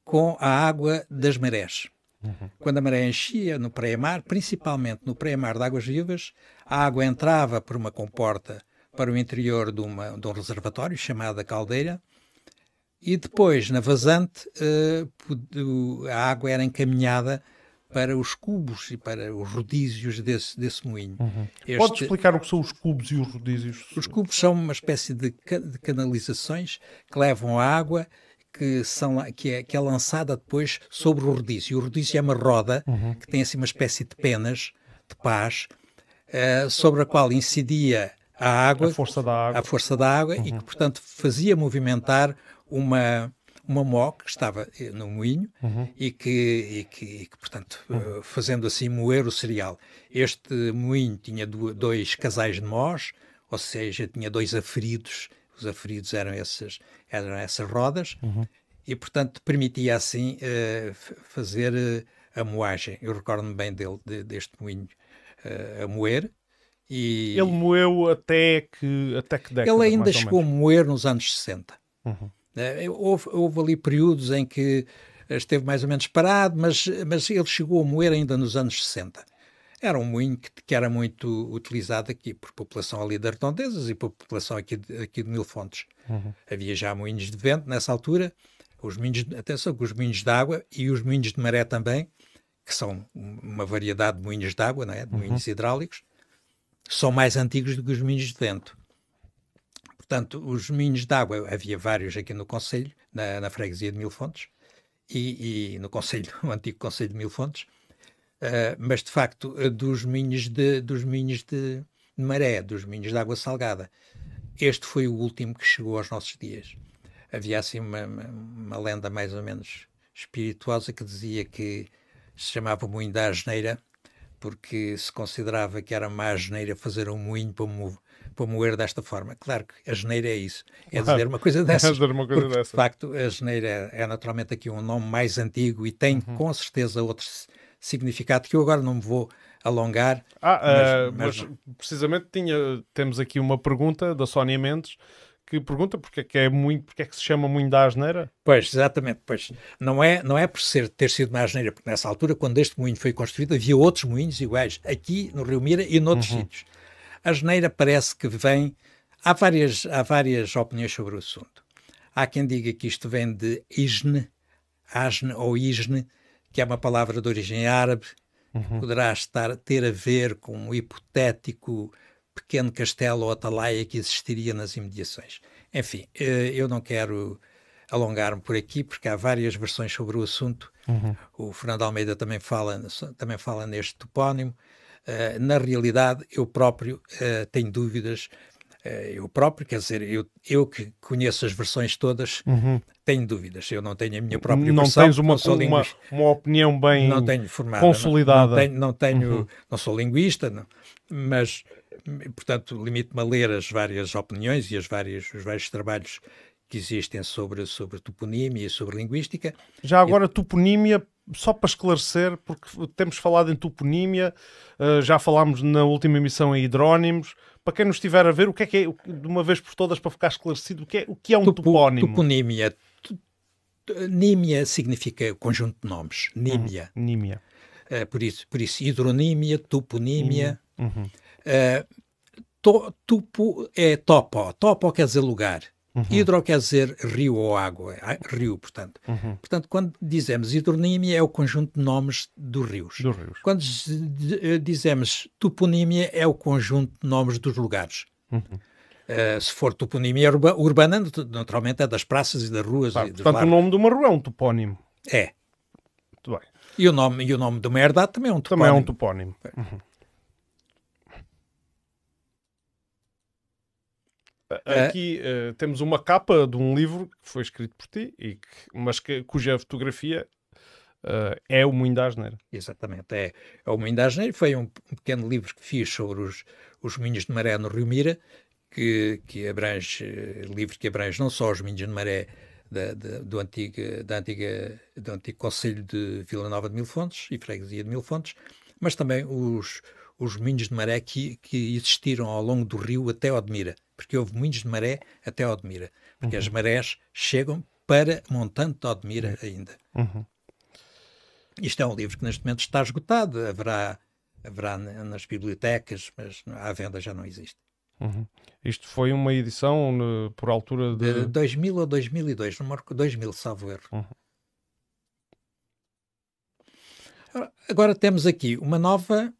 com a água das marés. Uhum. Quando a maré enchia no pré-mar, principalmente no pré-mar de águas vivas, a água entrava por uma comporta para o interior de, uma, de um reservatório chamado caldeira e depois, na vazante, uh, a água era encaminhada para os cubos e para os rodízios desse, desse moinho. Uhum. Este... Pode explicar o que são os cubos e os rodízios? Os cubos são uma espécie de, canalizações que levam a água que, são, que, é, que é lançada depois sobre o rodízio. O rodízio é uma roda uhum. que tem assim uma espécie de penas, de pás, uh, sobre a qual incidia a água, a força da água, a força da água uhum. e que, portanto, fazia movimentar uma, uma mó que estava eh, no moinho uhum. e, que, e, que, e, que, portanto, uhum. fazendo assim moer o cereal. Este moinho tinha dois casais de mós, ou seja, tinha dois aferidos. Os aferidos eram, essas eram essas rodas uhum. e, portanto, permitia assim uh, fazer uh, a moagem. Eu recordo-me bem dele, de, deste moinho uh, a moer. E... Ele moeu até que, até que década? Ele ainda chegou a moer nos anos 60. Uhum. Né? Houve, houve ali períodos em que esteve mais ou menos parado, mas, mas ele chegou a moer ainda nos anos 60. Era um moinho que, que era muito utilizado aqui por população ali de Artondezas e por população aqui de, aqui de Mil Fontes. Uhum. Havia já moinhos de vento nessa altura, os moinhos, atenção que os moinhos de água e os moinhos de maré também, que são uma variedade de moinhos de água, não é? de uhum. moinhos uhum. hidráulicos, são mais antigos do que os moinhos de vento. Portanto, os moinhos de água, havia vários aqui no Conselho, na, na freguesia de Mil Fontes, e, e, no Conselho, o antigo Conselho de Mil Fontes, uh, mas de facto, eh, dos moinhos de, dos moinhos de maré, dos moinhos de água salgada. Este foi o último que chegou aos nossos dias. Havia assim uma, uma lenda mais ou menos espirituosa que dizia que se chamava Moinho da Asneira, porque se considerava que era mais asneira fazer um moinho para mover para moer desta forma. Claro que a geneira é isso. É dizer uma coisa é dessas. É uma coisa porque, De facto, a geneira é, naturalmente aqui um nome mais antigo e tem uhum. com certeza outro significado que eu agora não me vou alongar. Ah, mas, uh, mas, mas precisamente tinha, temos aqui uma pergunta da Sónia Mendes que pergunta porque é que é muito, porque é que se chama moinho da asneira? Pois, exatamente, pois. Não é, não é por ser, ter sido uma asneira, porque nessa altura, quando este moinho foi construído, havia outros moinhos iguais, aqui no Rio Mira e noutros uhum. sítios a geneira parece que vem. Há várias, há várias opiniões sobre o assunto. Há quem diga que isto vem de isne, asne ou isne, que é uma palavra de origem árabe, uhum. poderá estar, ter a ver com o hipotético pequeno castelo ou atalaia que existiria nas imediações. Enfim, eh, eu não quero alongar-me por aqui, porque há várias versões sobre o assunto. Uhum. O Fernando Almeida também fala, também fala neste topónimo. Eh, na realidade, eu próprio uh, tenho dúvidas. Uh, eu próprio, quer dizer, eu, eu que conheço as versões todas, uhum. tenho dúvidas. Eu não tenho a minha própria não versão. Tens uma, não tens uma, uma, opinião bem não tenho formada, consolidada. Não, não tenho, não, tenho uhum. não sou linguista, não, mas portanto, limito-me a ler as várias opiniões e as várias, os vários trabalhos que existem sobre, sobre toponímia e sobre linguística. Já agora, Eu... toponímia, só para esclarecer, porque temos falado em toponímia, eh, já falámos na última emissão em hidrónimos. Para quem nos estiver a ver, o que é que é, de uma vez por todas, para ficar esclarecido, o que é, o que é um Topo, topónimo? Toponímia. Nímia significa conjunto de nomes. Nímia. Uhum, nímia. Uh, por, isso, por isso, hidronímia, toponímia. Hum, uhum. Uh, to, tupo é topo. Topo quer dizer lugar. Uhum. Hidro quer dizer rio ou água, é, é, rio, portanto. Uhum. Portanto, quando dizemos hidronímia, é o conjunto de nomes dos rios. Do rios. Quando eh, dizemos toponímia, é o conjunto de nomes dos lugares. Uhum. Uh, se for toponímia urbana, naturalmente é das praças e das ruas. Claro, e portanto, o nome de uma rua é um topónimo. É. Muito bem. E o nome, e o nome de uma herdade também é um topónimo. Também é um topónimo. É. Uhum. É. Aqui uh, temos uma capa de um livro que foi escrito por ti, e que, mas que, cuja fotografia uh, é o Moinho da Asneira. Exatamente, é, é o Moinho da Asneira. Foi um, pequeno livro que fiz sobre os, os moinhos de maré no Rio Mira, que, que abrange, eh, livro que abrange não só os moinhos de maré da, da, do, antigo, da antiga, do antigo Conselho de Vila Nova de Mil Fontes e Freguesia de Mil Fontes, mas também os, os moinhos de maré que, que existiram ao longo do rio até Odmira porque houve moinhos de maré até Odmira, porque uhum. as marés chegam para montante de Odmira uhum. ainda. Uhum. Isto é um livro que neste momento está esgotado, haverá, haverá nas bibliotecas, mas à venda já não existe. Uhum. Isto foi uma edição no, por altura de... de 2000 ou 2002, no marco 2000, salvo erro. Uhum. Agora temos aqui uma nova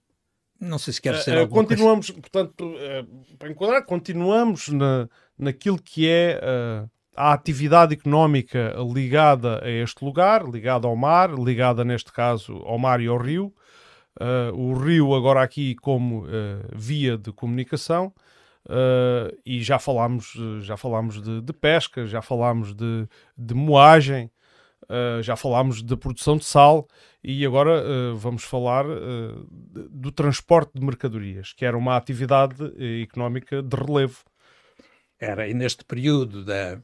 não sei se quer ser uh, Continuamos, coisa. portanto, uh, para enquadrar, continuamos na, naquilo que é uh, a atividade económica ligada a este lugar, ligada ao mar, ligada neste caso ao mar e ao rio. Uh, o rio agora aqui como via de comunicação. e já falámos, já falámos de, de pesca, já falámos de, de moagem, Uh, já falámos da produção de sal e agora uh, vamos falar uh, do transporte de mercadorias, que era uma atividade económica de relevo. Era, e neste período da,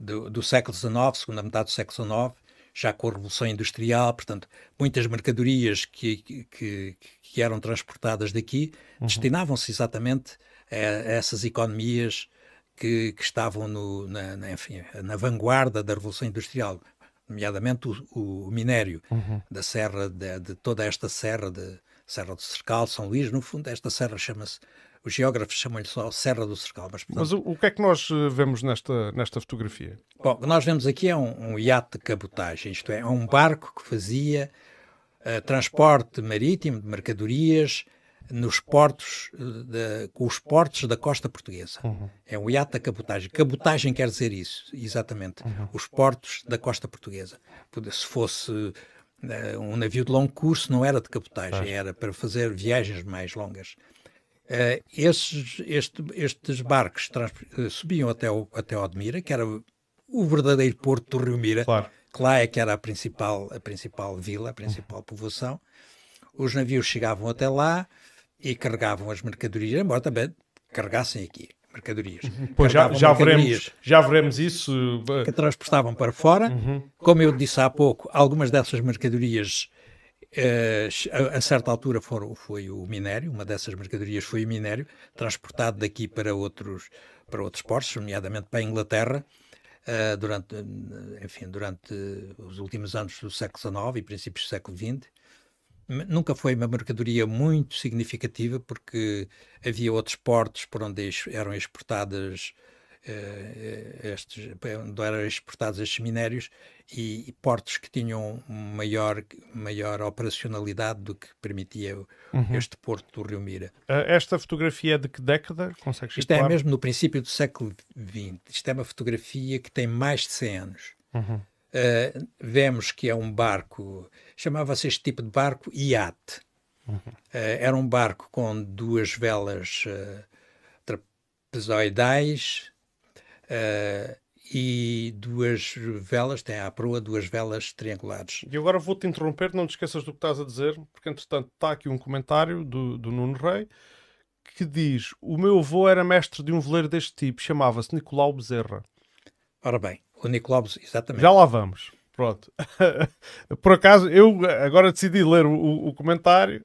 do, do, século XIX, segunda metade do século XIX, já com a Revolução Industrial, portanto, muitas mercadorias que, que, que eram transportadas daqui uhum. destinavam-se exatamente a, a, essas economias que, que, estavam no, na, na, enfim, na vanguarda da Revolução Industrial, nomeadamente o, o minério uhum. da serra, de, de, toda esta serra, de Serra do Cercal, São Luís, no fundo, esta serra chama-se, os geógrafos chamam-lhe só Serra do Cercal. Mas, portanto, mas o, o, que é que nós eh, vemos nesta, nesta fotografia? Bom, o que nós vemos aqui é um, um iate de cabotagem, isto é, é um barco que fazia uh, transporte marítimo de mercadorias nos portos, eh, de, com os portos da costa portuguesa. Uhum. É um iate da cabotagem. Cabotagem quer dizer isso, exatamente. Uhum. Os portos da costa portuguesa. Se fosse uh, um navio de longo curso, não era de cabotagem, era para fazer viagens mais longas. Uh, esses, este, estes barcos trans, uh, subiam até o, até o Admira, que era o verdadeiro porto do Rio Mira, claro. que lá é que era a principal, a principal vila, a principal uhum. povoação. Os navios chegavam até lá, e carregavam as mercadorias, embora também carregassem aqui mercadorias. Uhum. Pois já, já, mercadorias veremos, já veremos isso. Eh, que transportavam para fora. Uhum. Como eu disse há pouco, algumas dessas mercadorias, eh, a, certa altura, foram, foi o minério, uma dessas mercadorias foi o minério, transportado daqui para outros, para outros portos, nomeadamente para a Inglaterra. Eh, durante, enfim, durante os últimos anos do século XIX e princípios do século XX, nunca foi uma mercadoria muito significativa, porque havia outros portos por onde eram exportadas eh, eh, estes, eh, onde eram exportados estes minérios e, e, portos que tinham maior, maior operacionalidade do que permitia uhum. este porto do Rio Mira. Esta fotografia é de que década? consegue Isto é mesmo no princípio do século XX. Isto é uma fotografia que tem mais de 100 anos. Uhum. Eh, vemos que é um barco, chamava-se este tipo de barco iate. Uhum. Uh, era um barco com duas velas uh, trapezoidais e duas velas, tem à proa duas velas triangulares. E agora vou-te interromper, não te esqueças do que estás a dizer, porque entretanto está aqui um comentário do, do Nuno Rei que diz: O meu avô era mestre de um veleiro deste tipo, chamava-se Nicolau Bezerra. Ora bem, o Nick Lobos, exatamente. Já lá vamos. Pronto. Por acaso, eu agora decidi ler o, o comentário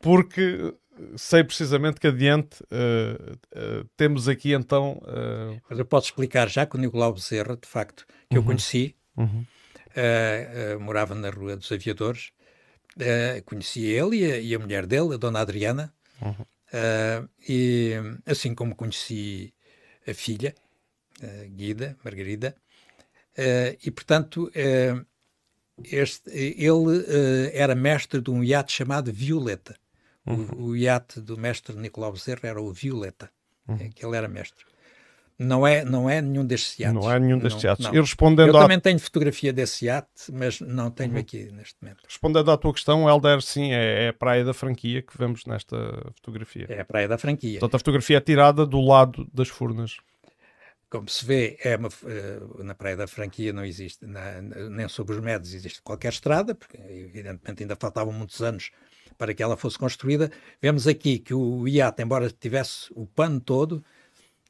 porque sei precisamente que adiante uh, uh, temos aqui então. Uh... Mas eu posso explicar já que o Nicolau Bezerra, de facto, que uhum. eu conheci, uhum. morava na Rua dos Aviadores, conheci ele e a, e a, mulher dele, a Dona Adriana, uhum. e assim como conheci a filha, Guida, Margarida, Uh, e, portanto, uh, este, ele uh, era mestre de um iate chamado Violeta. Uhum. O, o, iate do mestre Nicolau Bezerra era o Violeta, uhum. é, que ele era mestre. Não é, não é nenhum destes iates. Não é nenhum destes iates. Eu, respondendo Eu também tenho fotografia desse iate, mas não tenho uhum. aqui neste momento. Respondendo à tua questão, Helder, sim, é, é, a Praia da Franquia que vemos nesta fotografia. É a Praia da Franquia. Portanto, a fotografia é tirada do lado das Furnas como se vê, é uma, eh, na Praia da Franquia não existe, na, nem sobre os médios existe qualquer estrada, porque evidentemente ainda faltavam muitos anos para que ela fosse construída. Vemos aqui que o iate, embora tivesse o pano todo,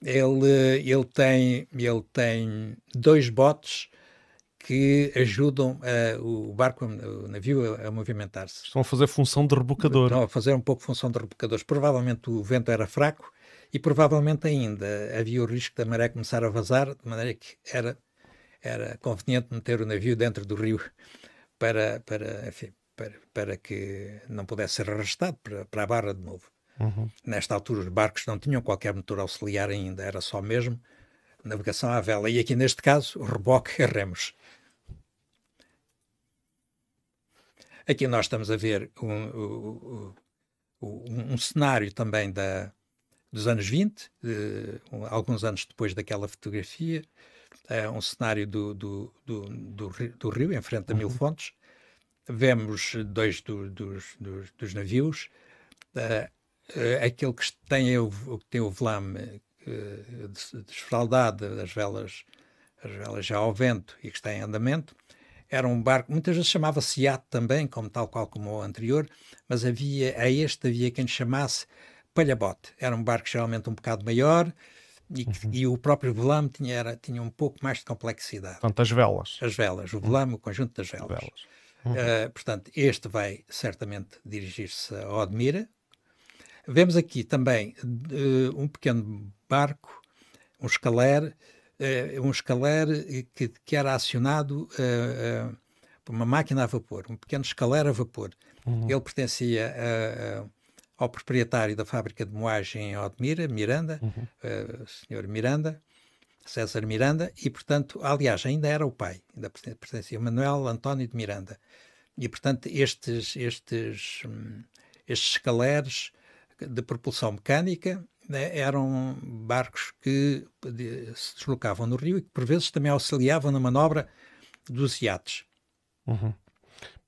ele, ele, tem, ele tem dois botes que ajudam a, o barco, o navio a, a movimentar-se. Estão a fazer função de rebocador. Estão a fazer um pouco função de rebocadores. Provavelmente o vento era fraco e provavelmente ainda havia o risco da maré começar a vazar, de maneira que era, era conveniente meter o navio dentro do rio para, para, enfim, para, para que não pudesse ser arrastado para, para a barra de novo. Uhum. Nesta altura, os barcos não tinham qualquer motor auxiliar ainda, era só mesmo navegação à vela. E aqui, neste caso, o reboque a é remos. Aqui nós estamos a ver um, um, um, um cenário também da, dos anos 20, eh, alguns anos depois daquela fotografia, é um cenário do, do, do, do, rio, do rio, em frente a uhum. Mil Fontes. Vemos dois do, dos, dos, dos, navios, eh, eh, aquele que tem o, que tem o velame desfraldado, as velas, as velas já ao vento e que está em andamento. Era um barco, muitas vezes chamava-se iate também, como tal qual como o anterior, mas havia, a este havia quem chamasse palhabote. Era um barco geralmente um bocado maior e, uhum. e o próprio velame tinha, era, tinha um pouco mais de complexidade. Portanto, as velas. As velas, o velame, uhum. o conjunto das velas. velas. Eh, uhum. Uh, portanto, este vai certamente dirigir-se a Odmira. Vemos aqui também uh, um pequeno barco, um escaler, uh, eh, um escaler que, que era acionado por uma máquina a vapor, um pequeno escaler a vapor. Uhum. Ele pertencia a, a ao proprietário da fábrica de moagem em Odmira, Miranda, uhum. uh, senhor Miranda, César Miranda, e portanto, aliás, ainda era o pai, ainda pertencia Manuel António de Miranda. E portanto, estes, estes, hum, estes escaleres de propulsão mecânica né, eram barcos que se deslocavam no rio e que por vezes também auxiliavam na manobra dos iates. Uhum.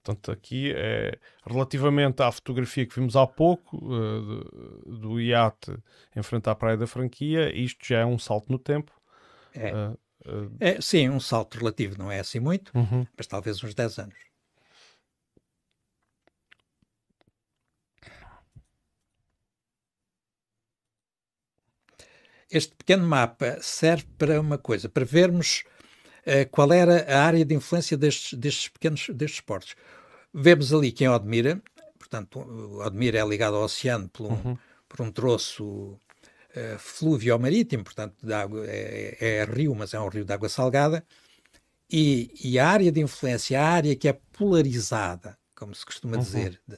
Portanto, aqui é relativamente à fotografia que vimos há pouco uh, eh, do, do iate em frente à Praia da Franquia, isto já é um salto no tempo. É. Uh, uh... é sim, um salto relativo, não é assim muito, uhum. mas talvez uns 10 anos. Este pequeno mapa serve para uma coisa, para vermos eh, qual era a área de influência destes, destes pequenos destes portos. Vemos ali quem o admira, portanto, o Admira é ligado ao oceano por um, uhum. por um troço uh, eh, fluvio-marítimo, portanto, água, é, é, é, rio, mas é um rio de água salgada, e, e, a área de influência, a área que é polarizada, como se costuma uhum. dizer, de,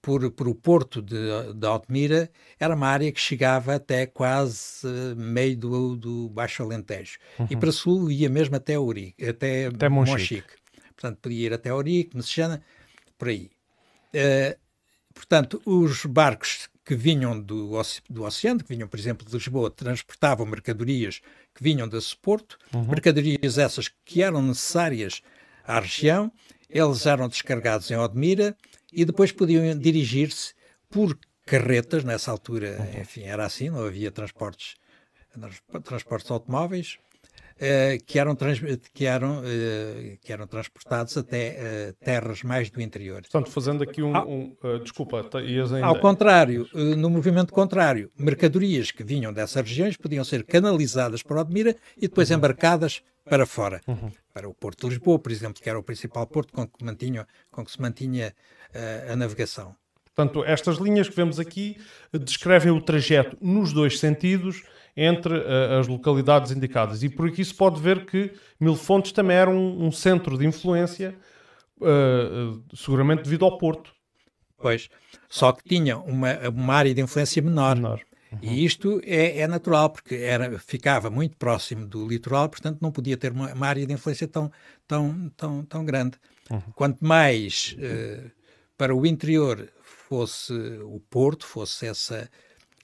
por, por o porto de, de Altamira, era uma área que chegava até quase eh, meio do, do Baixo Alentejo. Uhum. E para sul ia mesmo até Ourique, até, até Monchique. Monchique. Portanto, podia ir até Ourique, Messejana, por aí. Uh, portanto, os barcos que vinham do, do oceano, que vinham, por exemplo, de Lisboa, transportavam mercadorias que vinham desse porto, uhum. mercadorias essas que eram necessárias à região, eles eram descarregados em Odmira, e depois podiam dirigir-se por carretas, nessa altura, enfim, era assim, não havia transportes, transportes automóveis, eh, que eram, que, eram, eh, que eram transportados até eh, terras mais do interior. Portanto, fazendo aqui um... Ah. um uh, desculpa, tá, ias ainda... Ao contrário, no movimento contrário, mercadorias que vinham dessas regiões podiam ser canalizadas para Odmira e depois embarcadas para fora, uhum. para o Porto de Lisboa, por exemplo, que era o principal porto com que, mantinha, com que se mantinha eh, a navegação. Portanto, estas linhas que vemos aqui descrevem o trajeto nos dois sentidos entre uh, as localidades indicadas. E por aqui se pode ver que Milfontes também era um, um centro de influência, uh, seguramente devido ao Porto. Pois, só que tinha uma, uma área de influência menor. menor. Uhum. E isto é, é, natural, porque era, ficava muito próximo do litoral, portanto não podia ter uma, uma área de influência tão, tão, tão, tão grande. Uhum. Quanto mais para o interior fosse o Porto, fosse essa,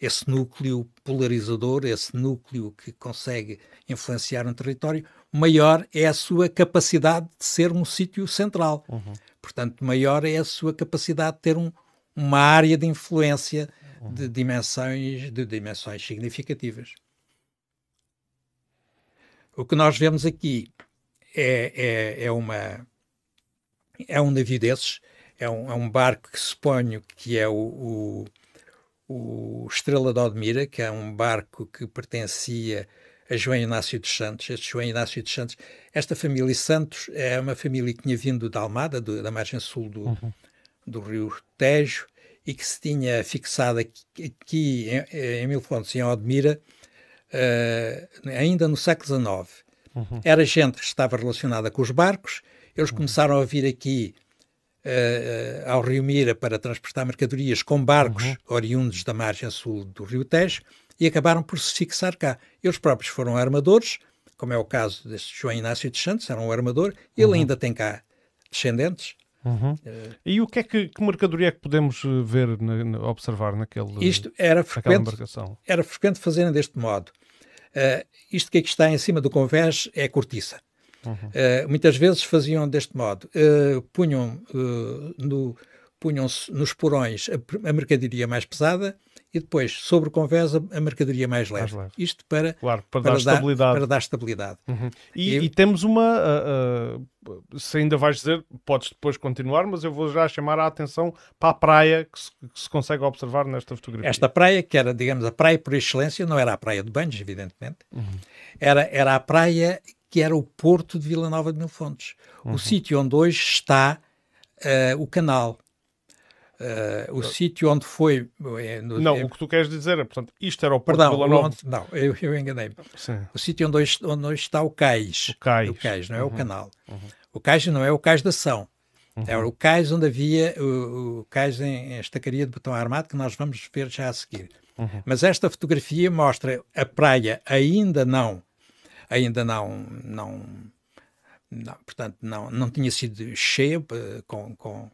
esse núcleo polarizador, esse núcleo que consegue influenciar um território, maior é a sua capacidade de ser um sítio central. Uhum. Portanto, maior é a sua capacidade de ter um, uma área de influência uhum. de dimensões, de dimensões significativas. O que nós vemos aqui é, é, é uma, é um navio desses é um, é um barco que suponho que é o, o, o Estrela de Odmira, que é um barco que pertencia a João Inácio dos Santos. Este João Inácio dos Santos, esta família Santos é uma família que tinha vindo da Almada, do, da margem sul do, uhum. do rio Tejo, e que se tinha fixado aqui, aqui em, em Mil Fontes, em Odmira, uh, ainda no século XIX. Uhum. Era gente que estava relacionada com os barcos, eles uhum. começaram a vir aqui uh, ao Rio Mira para transportar mercadorias com barcos uhum. oriundos da margem sul do Rio Tejo e acabaram por se fixar cá. Eles próprios foram armadores, como é o caso deste João Inácio de Santos, era um armador, ele uhum. ainda tem cá descendentes. Uhum. Eh, e o que é que, que, mercadoria é que podemos eh, ver, na, na, observar naquele Isto era frequente, era frequente fazerem deste modo. Uh, isto que aqui é está em cima do convés é cortiça. Uhum. Uh, muitas vezes faziam deste modo: uh, punham, uh, no, punham nos porões a, a, mercadoria mais pesada e depois, sobre o convés, a, a mercadoria mais leve. mais leve. Isto para, claro, para, para, dar, estabilidade. para dar estabilidade. Uhum. E, e, e, temos uma. se ainda vais dizer, podes depois continuar, mas eu vou já chamar a atenção para a praia que se, que se consegue observar nesta fotografia. Esta praia, que era, digamos, a praia por excelência, não era a praia de Banhos, evidentemente, uhum. era, era a praia que era o porto de Vila Nova de Mil Fontes, uhum. o sítio onde hoje está uh, o canal. Uh, o sítio onde foi. É, no, não, é, o que tu queres dizer é, portanto, isto era o Porto Perdão, Vila onde, não, eu, eu enganei-me. O sítio onde hoje, onde hoje está o cais. O cais. O cais, não é uhum. o canal. Uhum. O cais não é o cais da São. Uhum. Era o cais onde havia o, o cais em, em, estacaria de botão armado, que nós vamos ver já a seguir. Uhum. Mas esta fotografia mostra a praia ainda não ainda não, não, não portanto, não, não tinha sido cheia eh, com, com,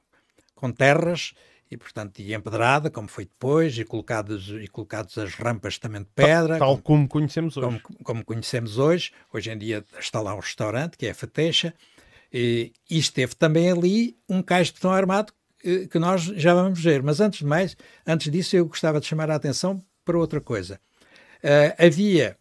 com terras e portanto e empedrada como foi depois e colocadas e colocados as rampas também de pedra tal, tal como, como, conhecemos hoje como, como, conhecemos hoje hoje em dia está lá um restaurante que é a Fatecha e, e esteve também ali um cais de betão armado que, eh, que nós já vamos ver mas antes de mais antes disso eu gostava de chamar a atenção para outra coisa uh, havia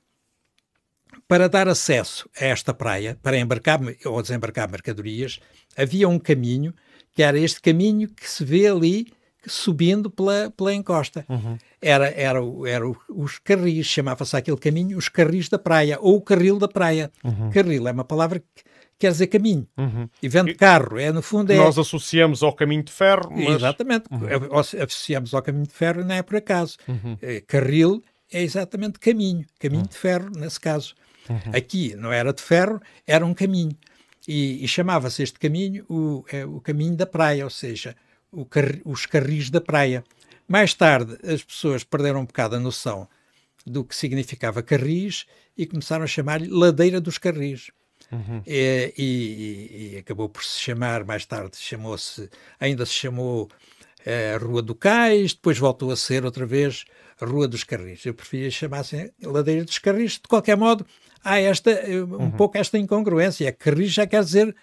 para dar acesso a esta praia, para embarcar ou desembarcar mercadorias, havia um caminho, que era este caminho que se vê ali subindo pela, pela encosta. Uhum. Era, era, era os carris, chamava-se aquele caminho os carris da praia, ou o carril da praia. Uhum. Carril é uma palavra que quer dizer caminho. Uhum. E vendo carro, é no fundo é... Nós associamos ao caminho de ferro, mas... Exatamente. Uhum. Associamos ao caminho de ferro, não é por acaso. Uhum. Eh, carril é exatamente caminho, caminho uhum. de ferro, nesse caso. Uhum. Aqui não era de ferro, era um caminho. E, e chamava-se este caminho o, é, o caminho da praia, ou seja, car os carris da praia. Mais tarde, as pessoas perderam um bocado a noção do que significava carris e começaram a chamar-lhe Ladeira dos Carris. Uhum. É, e, e, e, acabou por se chamar, mais tarde chamou-se, ainda se chamou é, Rua do Cais, depois voltou a ser outra vez Rua dos Carris. Eu preferia chamar-se Ladeira dos Carris. De qualquer modo, há esta, eh, um uhum. pouco esta incongruência. É Carris já quer dizer,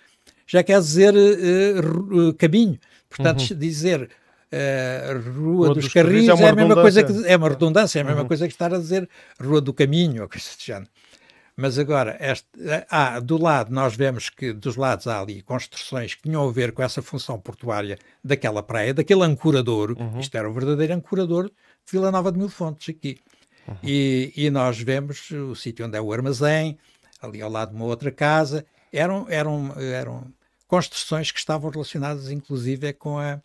já quer dizer uh, caminho. Portanto, uhum. dizer uh, Rua dos, dos Carris, é, é, a mesma coisa que é uma redundância, é a mesma uhum. coisa que estar a dizer Rua do Caminho ou coisa do género. Mas agora, este, ah, do lado, nós vemos que dos lados há ali construções que tinham a ver com essa função portuária daquela praia, daquele ancoradouro. Uhum. Isto era o verdadeiro ancoradouro de Vila Nova de Mil Fontes, aqui. Uhum. E, e, nós vemos o sítio onde é o armazém, ali ao lado de uma outra casa. Eram, eram, eram construções que estavam relacionadas, inclusive, com, a,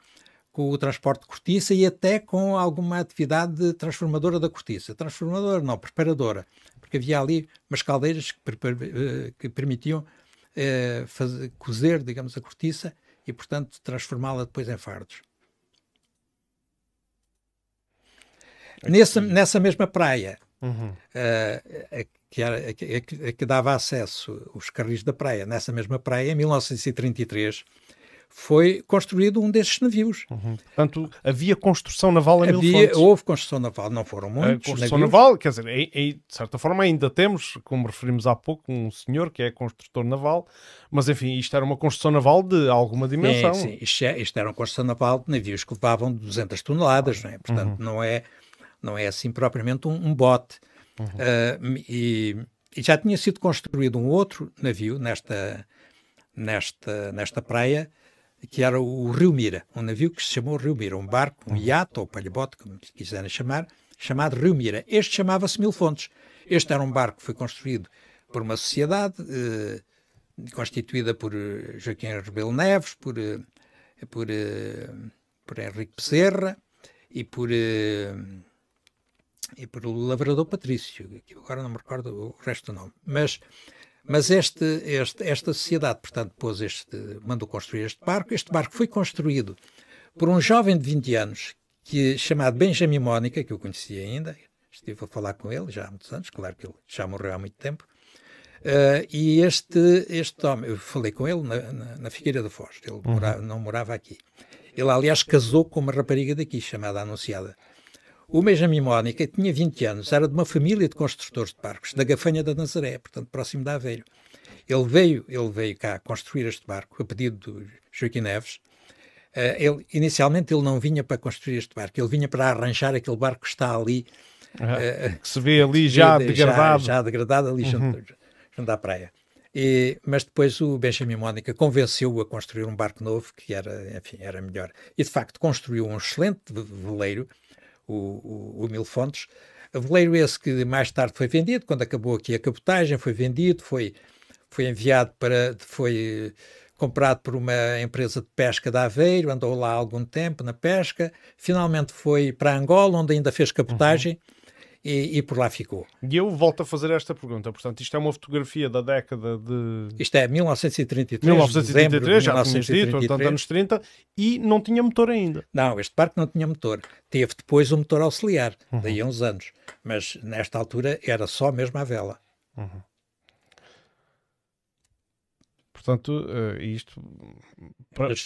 com o transporte de cortiça e até com alguma atividade transformadora da cortiça. Transformadora, não, preparadora. Porque havia ali umas caldeiras que, eh, que permitiam eh, fazer, cozer, digamos, a cortiça e, portanto, transformá-la depois em fardos. Nesse, nessa mesma praia, uhum. uh, que, a a eh, que, dava acesso os carris da praia, nessa mesma praia, em 1933, foi construído um desses navios. Uhum. Portanto, havia construção naval em havia, Mil Houve construção naval, não foram muitos. A construção navios. naval, quer dizer, de certa forma ainda temos, como referimos há pouco, um senhor que é construtor naval, mas enfim, isto era uma construção naval de alguma dimensão. É, sim, isto, é, isto era uma construção naval de navios que levavam 200 toneladas, não é? Portanto, uhum. não é não é assim propriamente um, um bote. Uhum. Uh, e, e, já tinha sido construído um outro navio nesta, nesta, nesta praia, que era o Rio Mira, um navio que se chamou Rio Mira, um barco, um uhum. iate ou palhabote, como quiserem chamar, chamado Rio Mira. Este chamava-se Mil Fontes. Este era um barco que foi construído por uma sociedade eh, constituída por eh, Joaquim Rebelo Neves, por, eh, por, eh, por Henrique Bezerra e por, e pelo lavrador Patrício, que agora não me recordo o resto do nome. Mas, mas este, este, esta sociedade, portanto, pôs este, mandou construir este barco. Este barco foi construído por um jovem de 20 anos que, chamado Benjamin Mónica, que eu conhecia ainda, estive a falar com ele já há muitos anos, claro que ele já morreu há muito tempo. Uh, e este, este homem, eu falei com ele na, na, na Figueira da Foz, ele uhum. morava, não morava aqui. Ele, aliás, casou com uma rapariga daqui, chamada Anunciada. O Benjamin Mónica tinha 20 anos, era de uma família de construtores de barcos, da Gafanha da Nazaré, portanto próximo da Aveiro. Ele veio, ele veio cá construir este barco, a pedido do Joaquim Neves. Uh, ele, inicialmente ele não vinha para construir este barco, ele vinha para arranjar aquele barco que está ali. Uh, que se vê ali já degradado. Já, já, degradado ali uhum. junto, junto à praia. E, mas depois o Benjamin Mónica convenceu-o a construir um barco novo que era, enfim, era melhor. E de facto construiu um excelente veleiro o, o, o Mil Fontes. Veleiro esse que mais tarde foi vendido, quando acabou aqui a cabotagem, foi vendido, foi, foi enviado para. foi eh, comprado por uma empresa de pesca de Aveiro, andou lá algum tempo na pesca, finalmente foi para Angola, onde ainda fez uhum. cabotagem. Uhum e, e, por lá ficou. E eu volto a fazer esta pergunta. Portanto, isto é uma fotografia da década de. Isto é 1933. 1933, já 1933, dito, portanto, anos 30, e não tinha motor ainda. Não, este parque não tinha motor. Teve depois um motor auxiliar, uhum. daí uns anos. Mas nesta altura era só mesmo a vela. Uhum. Portanto, eh, isto.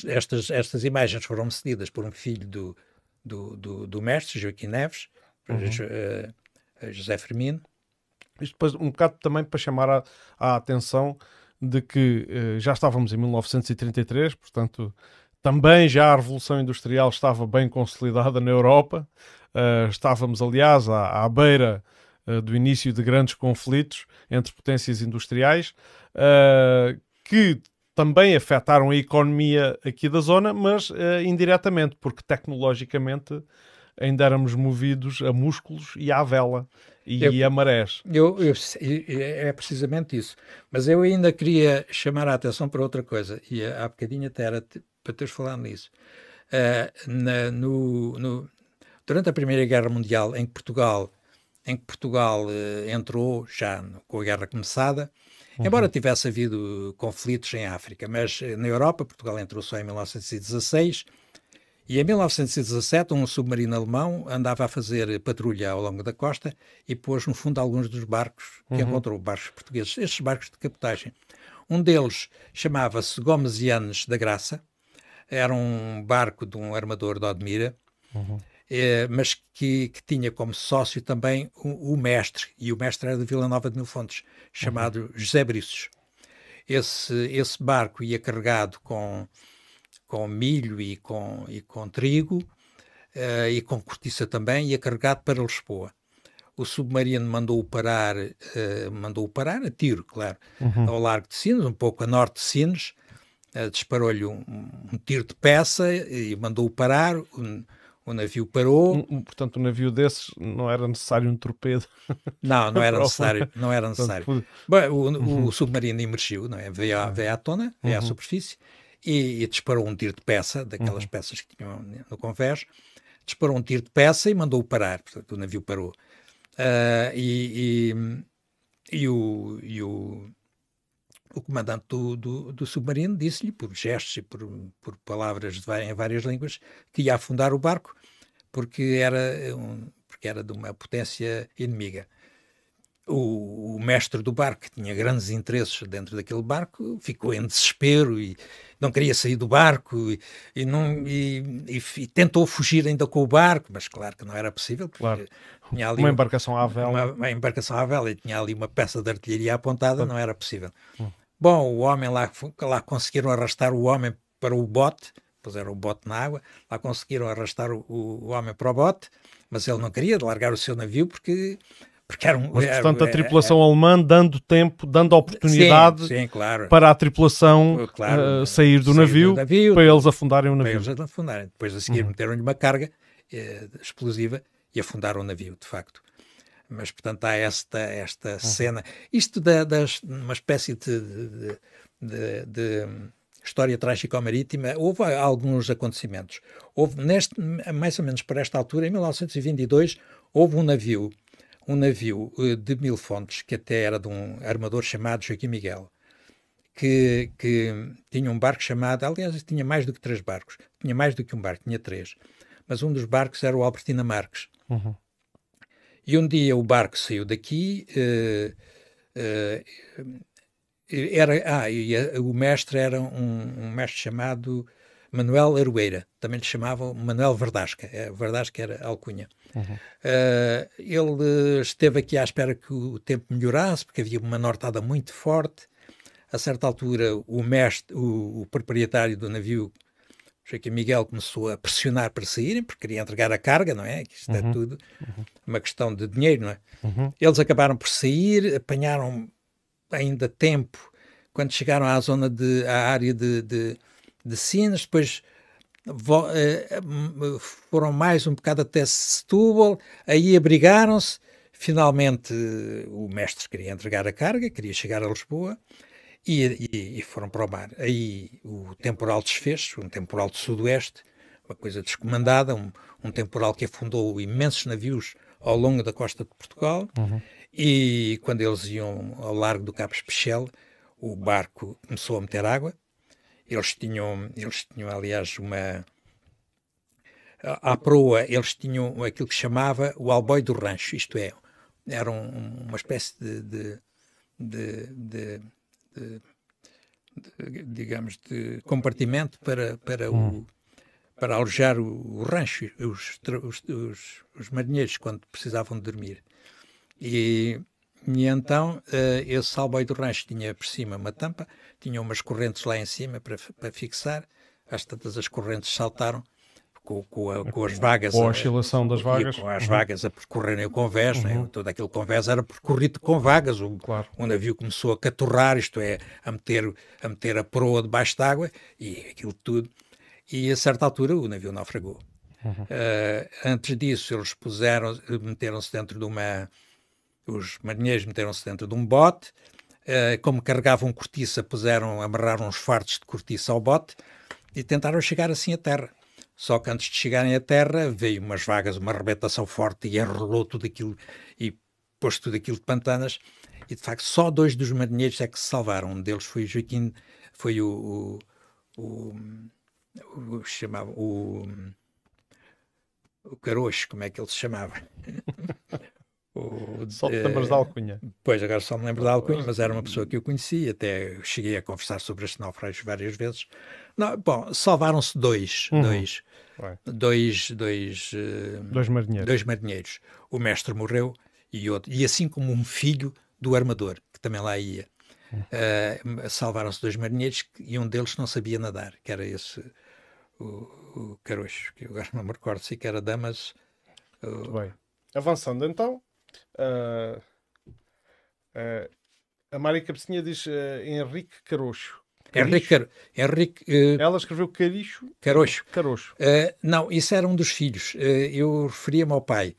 Estas, estas imagens foram cedidas por um filho do, do, do, do mestre, Joaquim Neves, uhum. Eh, eh, José Firmino. Isto depois um bocado também para chamar a, a atenção de que eh, já estávamos em 1933, portanto também já a Revolução Industrial estava bem consolidada na Europa. Uh, estávamos, aliás, à, à beira uh, do início de grandes conflitos entre potências industriais uh, que também afetaram a economia aqui da zona, mas indiretamente, porque tecnologicamente ainda éramos movidos a músculos e à vela e eu, a marés. Eu, eu, é precisamente isso. Mas eu ainda queria chamar a atenção para outra coisa, e há bocadinho até era para teres falado nisso. Uh, na, no, no, durante a Primeira Guerra Mundial, em que Portugal, em que Portugal uh, entrou já no, com a guerra começada, uhum. embora tivesse havido conflitos em África, mas eh, na Europa, Portugal entrou só em 1916 e em 1917, um submarino alemão andava a fazer patrulha ao longo da costa e pôs no fundo alguns dos barcos que uhum. encontrou, barcos portugueses, estes barcos de capotagem. Um deles chamava-se Gomes e Anes da Graça, era um barco de um armador de Odmira, uhum. eh, mas que, que, tinha como sócio também o, o, mestre, e o mestre era de Vila Nova de Mil Fontes, uhum. chamado uhum. José Briços. Esse, esse barco ia carregado com com milho e com, e com trigo uh, e com cortiça também, é carregado para Lisboa. O submarino mandou-o parar, uh, eh, mandou parar a tiro, claro, uhum. ao largo de Sines, um pouco a norte de Sines, uh, disparou-lhe um, um, tiro de peça e mandou-o parar. Um, o navio parou. Um, portanto, um navio desses não era necessário um torpedo. Não, não era necessário. Não era necessário. o, o, uhum. submarino emergiu, não é? veio, à, uhum. veio à tona, veio à uhum. superfície, e, e disparou um tiro de peça, daquelas uhum. peças que tinham no convés disparou um tiro de peça e mandou-o parar, portanto o navio parou. Uh, e, e, e, o, e o, o comandante do, do, do submarino disse-lhe, por gestos e por, por palavras de, em várias línguas, que ia afundar o barco porque era, um, porque era de uma potência inimiga o, o, mestre do barco, que tinha grandes interesses dentro daquele barco, ficou em desespero e não queria sair do barco e, e, não, e, e tentou fugir ainda com o barco, mas claro que não era possível. Claro. Tinha ali uma embarcação à vela. Uma, uma, embarcação à vela e tinha ali uma peça de artilharia apontada, hum. não era possível. Hum. Bom, o homem lá, lá conseguiram arrastar o homem para o bote, puseram o bote na água, lá conseguiram arrastar o, o homem para o bote, mas ele não queria largar o seu navio porque porque era um, Mas, portanto, a é, tripulação é. alemã dando tempo, dando oportunidade sim, sim, claro. para a tripulação claro, uh, sair, do, sair navio, do, navio, para né? eles afundarem o navio. Para eles afundarem. Depois a seguir uhum. meteram-lhe uma carga eh, explosiva e afundaram o navio, de facto. Mas, portanto, há esta, esta uhum. cena. Isto da, das, uma espécie de, de, de, de história trágico-marítima, houve alguns acontecimentos. Houve, neste, mais ou menos para esta altura, em 1922, houve um navio um navio eh, de mil fontes, que até era de um armador chamado Joaquim Miguel, que, que, tinha um barco chamado, aliás, tinha mais do que três barcos, tinha mais do que um barco, tinha três, mas um dos barcos era o Albertina Marques. Uhum. E um dia o barco saiu daqui, uh, uh, era, ah, e a, o mestre era um, um mestre chamado Manuel Arueira, também lhe chamavam Manuel Verdasca, é, Verdasca era alcunha. Uhum. Uh, ele esteve aqui à espera que o tempo melhorasse, porque havia uma nortada muito forte. A certa altura, o mestre, o, o proprietário do navio, Joaquim Miguel, começou a pressionar para saírem, porque queria entregar a carga, não é? Isto é uhum. é tudo uhum. uma questão de dinheiro, não é? Uhum. Eles acabaram por sair, apanharam ainda tempo. Quando chegaram à zona de, à área de, de de Sines, depois eh, eh, foram mais um bocado até Setúbal, aí abrigaram-se. Finalmente, eh, o mestre queria entregar a carga, queria chegar a Lisboa e, e, e foram para o mar. Aí o temporal desfez, um temporal de sudoeste, uma coisa descomandada, um, um temporal que afundou imensos navios ao longo da costa de Portugal. Uhum. E quando eles iam ao largo do Cabo Espechel, o barco começou a meter água eles tinham, eles tinham aliás, uma. À proa, eles tinham aquilo que chamava o albói do rancho, isto é, era um, uma espécie de, de, de, de digamos, de compartimento para, para, hum. o, para alojar o, o rancho, os, os, os, os, marinheiros, quando precisavam de dormir. E, e então eh, esse salboi do rancho tinha por cima uma tampa, tinha umas correntes lá em cima para, para fixar, às tantas as correntes saltaram com, com, a, é com, as vagas. Com a oscilação das vagas. Com as uhum. vagas a percorrerem o convés, né? uhum. né? todo aquele convés era percorrido com vagas. O, claro. o navio começou a caturrar, isto é, a meter a, meter a proa debaixo d'água e aquilo tudo. E a certa altura o navio naufragou. Uhum. Uh, antes disso, eles puseram, meteram-se dentro de uma, os marinheiros meteram-se dentro de um bote, uh, como carregavam cortiça, puseram, amarraram uns fartos de cortiça ao bote e tentaram chegar assim à terra. Só que antes de chegarem à terra, veio umas vagas, uma arrebentação forte e enrolou tudo aquilo e pôs tudo aquilo de pantanas. E de facto, só dois dos marinheiros é que se salvaram. Um deles foi o Joaquim, foi o. o, o, o chamava. O, o como é que ele se chamava? só te eh, lembras da alcunha. Pois, agora só me lembro da alcunha, mas era uma pessoa que eu conheci, até cheguei a conversar sobre este naufrágio várias vezes. Não, bom, salvaram-se dois, uhum. dois, dois, dois, eh, dois, marinheiros. dois marinheiros. O mestre morreu e, outro, e assim como um filho do armador, que também lá ia. Uh, salvaram-se dois marinheiros e um deles não sabia nadar, que era esse, o, o que agora não me recordo se que era Damas. Muito bem. Avançando então, Uh, a Mária Cabecinha diz uh, Henrique Carocho. Henrique, Car Henrique uh, Ela escreveu Caricho? Carocho. Carocho. não, isso era um dos filhos. eu referia-me ao pai.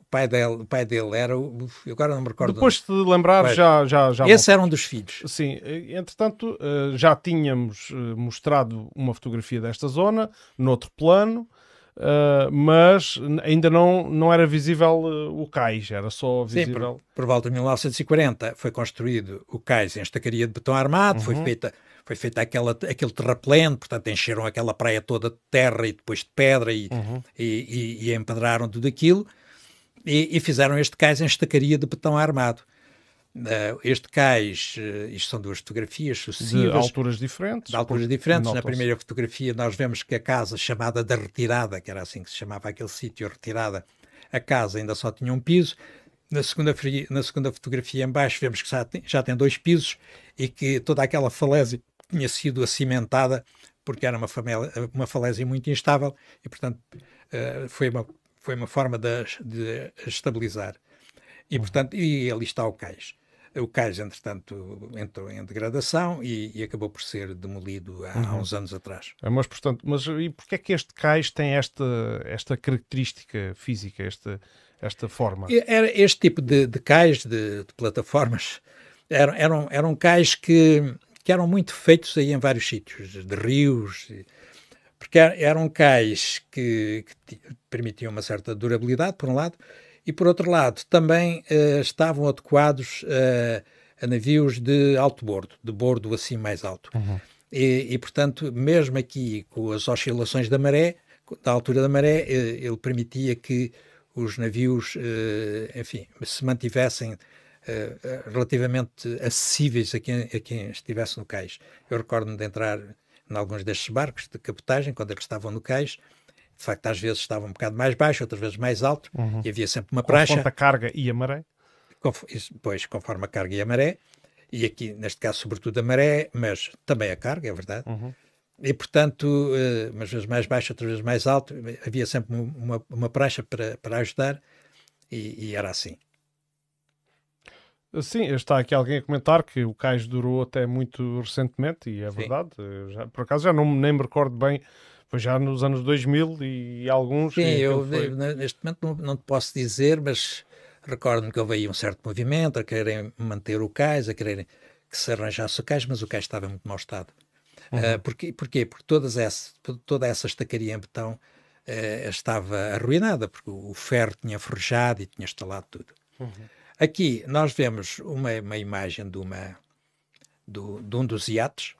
O pai dele, o pai dele era. Uf, agora não me recordo. Depois de lembrar, pai. já, já, já. Esse era um dos filhos. Sim, entretanto, já tínhamos mostrado uma fotografia desta zona, noutro plano. Uh, mas ainda não, não era visível ah, o cais, era só visível. Sim, por, por, volta de 1940 foi construído o cais em estacaria de betão armado, uhum. foi feita foi feita aquela, aquele terrapleno, portanto encheram aquela praia toda de terra e depois de pedra e, uhum. e, e, e, empedraram tudo aquilo e, e fizeram este cais em estacaria de betão armado. Eh, este cais, eh, isto são duas fotografias sucessivas. De alturas diferentes. De alturas diferentes. Na primeira fotografia nós vemos que a casa chamada da Retirada, que era assim que se chamava aquele sítio, Retirada, a casa ainda só tinha um piso. Na segunda, na segunda fotografia em baixo vemos que já tem, já tem dois pisos e que toda aquela falésia tinha sido acimentada porque era uma, uma falésia muito instável e, portanto, eh, foi uma, foi uma forma de, de estabilizar. E, uhum. portanto, e ali está o cais. O Cais, entretanto, entrou em degradação e, e acabou por ser demolido há, uhum. uns anos atrás. É, mas, portanto, mas e porquê é que este Cais tem esta, esta característica física, esta, esta forma? Era este tipo de, de cais, de, de plataformas, eram, eram, eram cais que, que eram muito feitos aí em vários sítios, de rios, porque eram cais que, que permitiam uma certa durabilidade, por um lado, e, por outro lado, também uh, estavam adequados uh, a navios de alto bordo, de bordo assim mais alto. Uhum. E, e, portanto, mesmo aqui com as oscilações da maré, da altura da maré, uh, ele permitia que os navios, enfim, se mantivessem relativamente acessíveis a quem, a quem estivesse no cais. Eu recordo-me de entrar em alguns destes barcos de capotagem, quando eles estavam no cais, de facto às vezes estava um bocado mais baixo, outras vezes mais alto, uhum. e havia sempre uma Conforme a carga e a maré? Pois, conforme a carga e a maré, e aqui, neste caso, sobretudo a maré, mas também a carga, é verdade. Uhum. E, portanto, eh, umas vezes mais baixo, outras vezes mais alto, havia sempre uma, uma prancha para, para ajudar, e, e era assim. Sim, está aqui alguém a comentar que o cais durou até muito recentemente, e é Sim. verdade. Eh, já, por acaso já não nem me recordo bem foi já nos anos 2000 e alguns. Sim, e eu foi... Né, neste momento não, não te posso dizer, mas recordo-me que houve aí um certo movimento a quererem manter o cais, a quererem que se arranjasse o cais, mas o cais estava em muito mau estado. Uhum. Uh, porquê? porquê? Porque todas essa, toda essa estacaria em betão uh, estava arruinada, porque o ferro tinha forjado e tinha instalado tudo. Uhum. Aqui nós vemos uma, uma imagem de, uma, do, de um dos iates,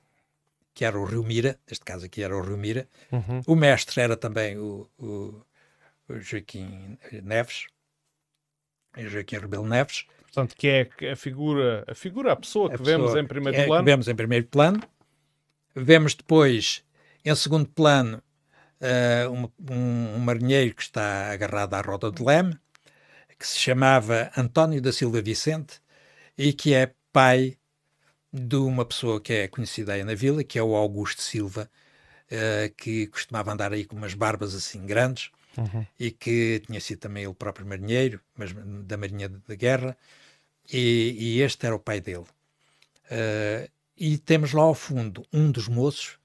que era o Rio Mira, neste caso aqui era o Rio Mira. Uhum. O mestre era também o, o, o Joaquim Neves, Joaquim Rebelo Neves. Portanto, que é a figura, a figura, a pessoa, a que, pessoa vemos que em primeiro é plano. Vemos em primeiro plano. Vemos depois, em segundo plano, uh, eh, um, um, um, marinheiro que está agarrado à roda de leme, que se chamava António da Silva Vicente e que é pai de uma pessoa que é conhecida aí na vila, que é o Augusto Silva, uh, que costumava andar aí com umas barbas assim grandes uhum. e que tinha sido também ele próprio marinheiro, mas da Marinha de Guerra, e, e, este era o pai dele. Uh, e temos lá ao fundo um dos moços.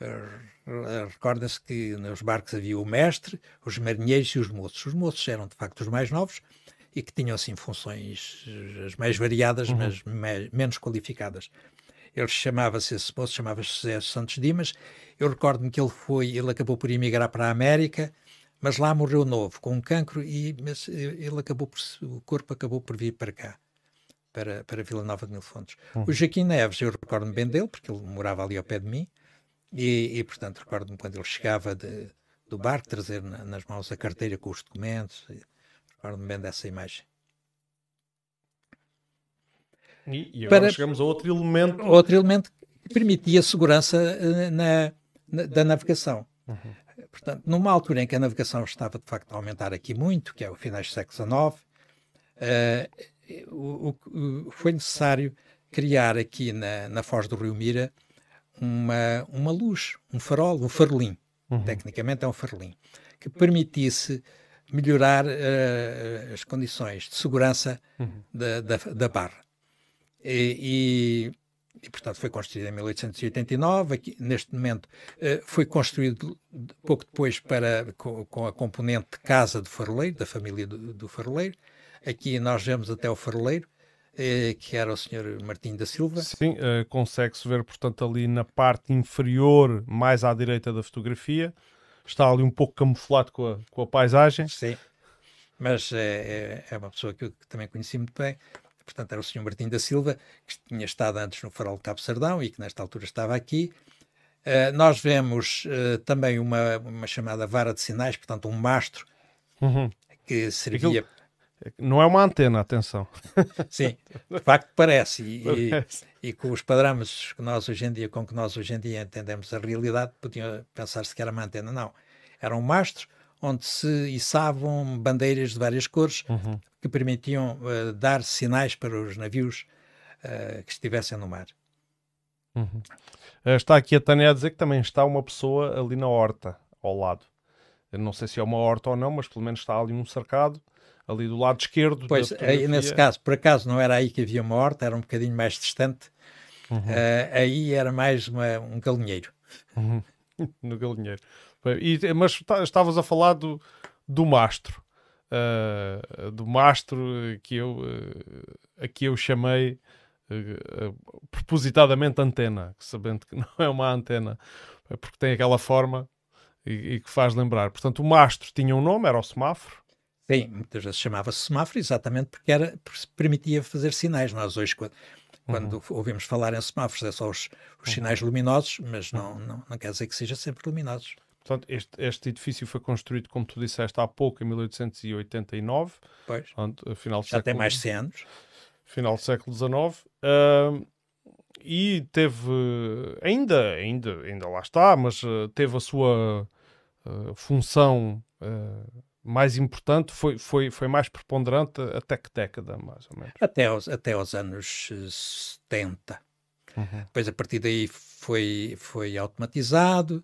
Uh, Recorda-se que nos barcos havia o mestre, os marinheiros e os moços. Os moços eram de facto os mais novos, e que tinham assim funções eh, as mais variadas, uhum. mas menos qualificadas. Ele chamava-se, esse moço chamava-se José Santos Dimas. Eu recordo-me que ele foi, ele acabou por emigrar para a América, mas lá morreu novo, com um cancro, e eh, ele acabou por, o corpo acabou por vir para cá, para, para Vila Nova de Mil Fontes. Uhum. O Joaquim Neves, eu recordo-me bem dele, porque ele morava ali ao pé de mim, e, e portanto, recordo-me quando ele chegava de, do barco, trazer na, nas mãos a carteira com os documentos, Guardo-me bem dessa imagem. E, e agora Para... chegamos a outro elemento. Outro elemento que permitia segurança eh, na, na da navegação. Uhum. Portanto, numa altura em que a navegação estava de facto a aumentar aqui muito, que é o final do século XIX, uh, eh, o, o, foi necessário criar aqui na, na foz do Rio Mira uma, uma luz, um farol, um farolim. Uhum. Tecnicamente é um farolim, que permitisse melhorar uh, as condições de segurança uhum. da, da, da, barra. E, e, e, portanto, foi construída em 1889. Aqui, neste momento, uh, foi construído pouco depois para, com, com, a componente casa do faroleiro, da família do, do faroleiro. Aqui nós vemos até o faroleiro, eh, que era o Sr. Martim da Silva. Sim, consegue-se ver, portanto, ali na parte inferior, mais à direita da fotografia, está ali um pouco camuflado com a, com a paisagem. Sim, mas é, é, é uma pessoa que eu também conheci muito bem. Portanto, era o Sr. Martim da Silva, que tinha estado antes no Farol de Cabo Sardão e que nesta altura estava aqui. Uh, nós vemos uh, também uma, uma chamada vara de sinais, portanto, um mastro uhum. que servia Aquilo não é uma antena, atenção. Sim, de facto parece. E, parece. e, e com os parâmetros que nós hoje em dia, com que nós hoje em dia entendemos a realidade, podiam pensar-se que era uma antena. Não. Era um mastro onde se içavam bandeiras de várias cores uhum. que permitiam uh, dar sinais para os navios uh, que estivessem no mar. Uhum. Eh, está aqui a Tânia a dizer que também está uma pessoa ali na horta, ao lado. Eu não sei se é uma horta ou não, mas pelo menos está ali um cercado ali do lado esquerdo. Pois, aí, nesse caso, por acaso não era aí que havia uma horta, era um bocadinho mais distante. Uhum. Uh, aí era mais uma, um galinheiro. Uhum. No galinheiro. E, mas tá, estavas a falar do, do mastro. Uh, do mastro que eu, uh, a que eu chamei propositadamente antena, sabendo que não é uma antena, é porque tem aquela forma e, e que faz lembrar. Portanto, o mastro tinha um nome, era o semáforo, Sim, muitas vezes chamava-se semáforo exatamente porque era, permitia fazer sinais. Nós hoje, quando, quando uhum. ouvimos falar em semáforos, é só os, os uhum. sinais uhum. luminosos, mas não, uhum. não, não quer dizer que sejam sempre luminosos. Portanto, este, este, edifício foi construído, como tu disseste, há pouco, em 1889. Pois. Portanto, final Já século, tem mais de 100 anos. Final do século XIX. Uh, e teve, ainda, ainda, ainda lá está, mas uh, teve a sua uh, função eh, mais importante, foi, foi, foi mais preponderante até que década, mais ou menos? Até aos, até aos anos 70. Eh, uhum. Depois, a partir daí, foi, foi automatizado,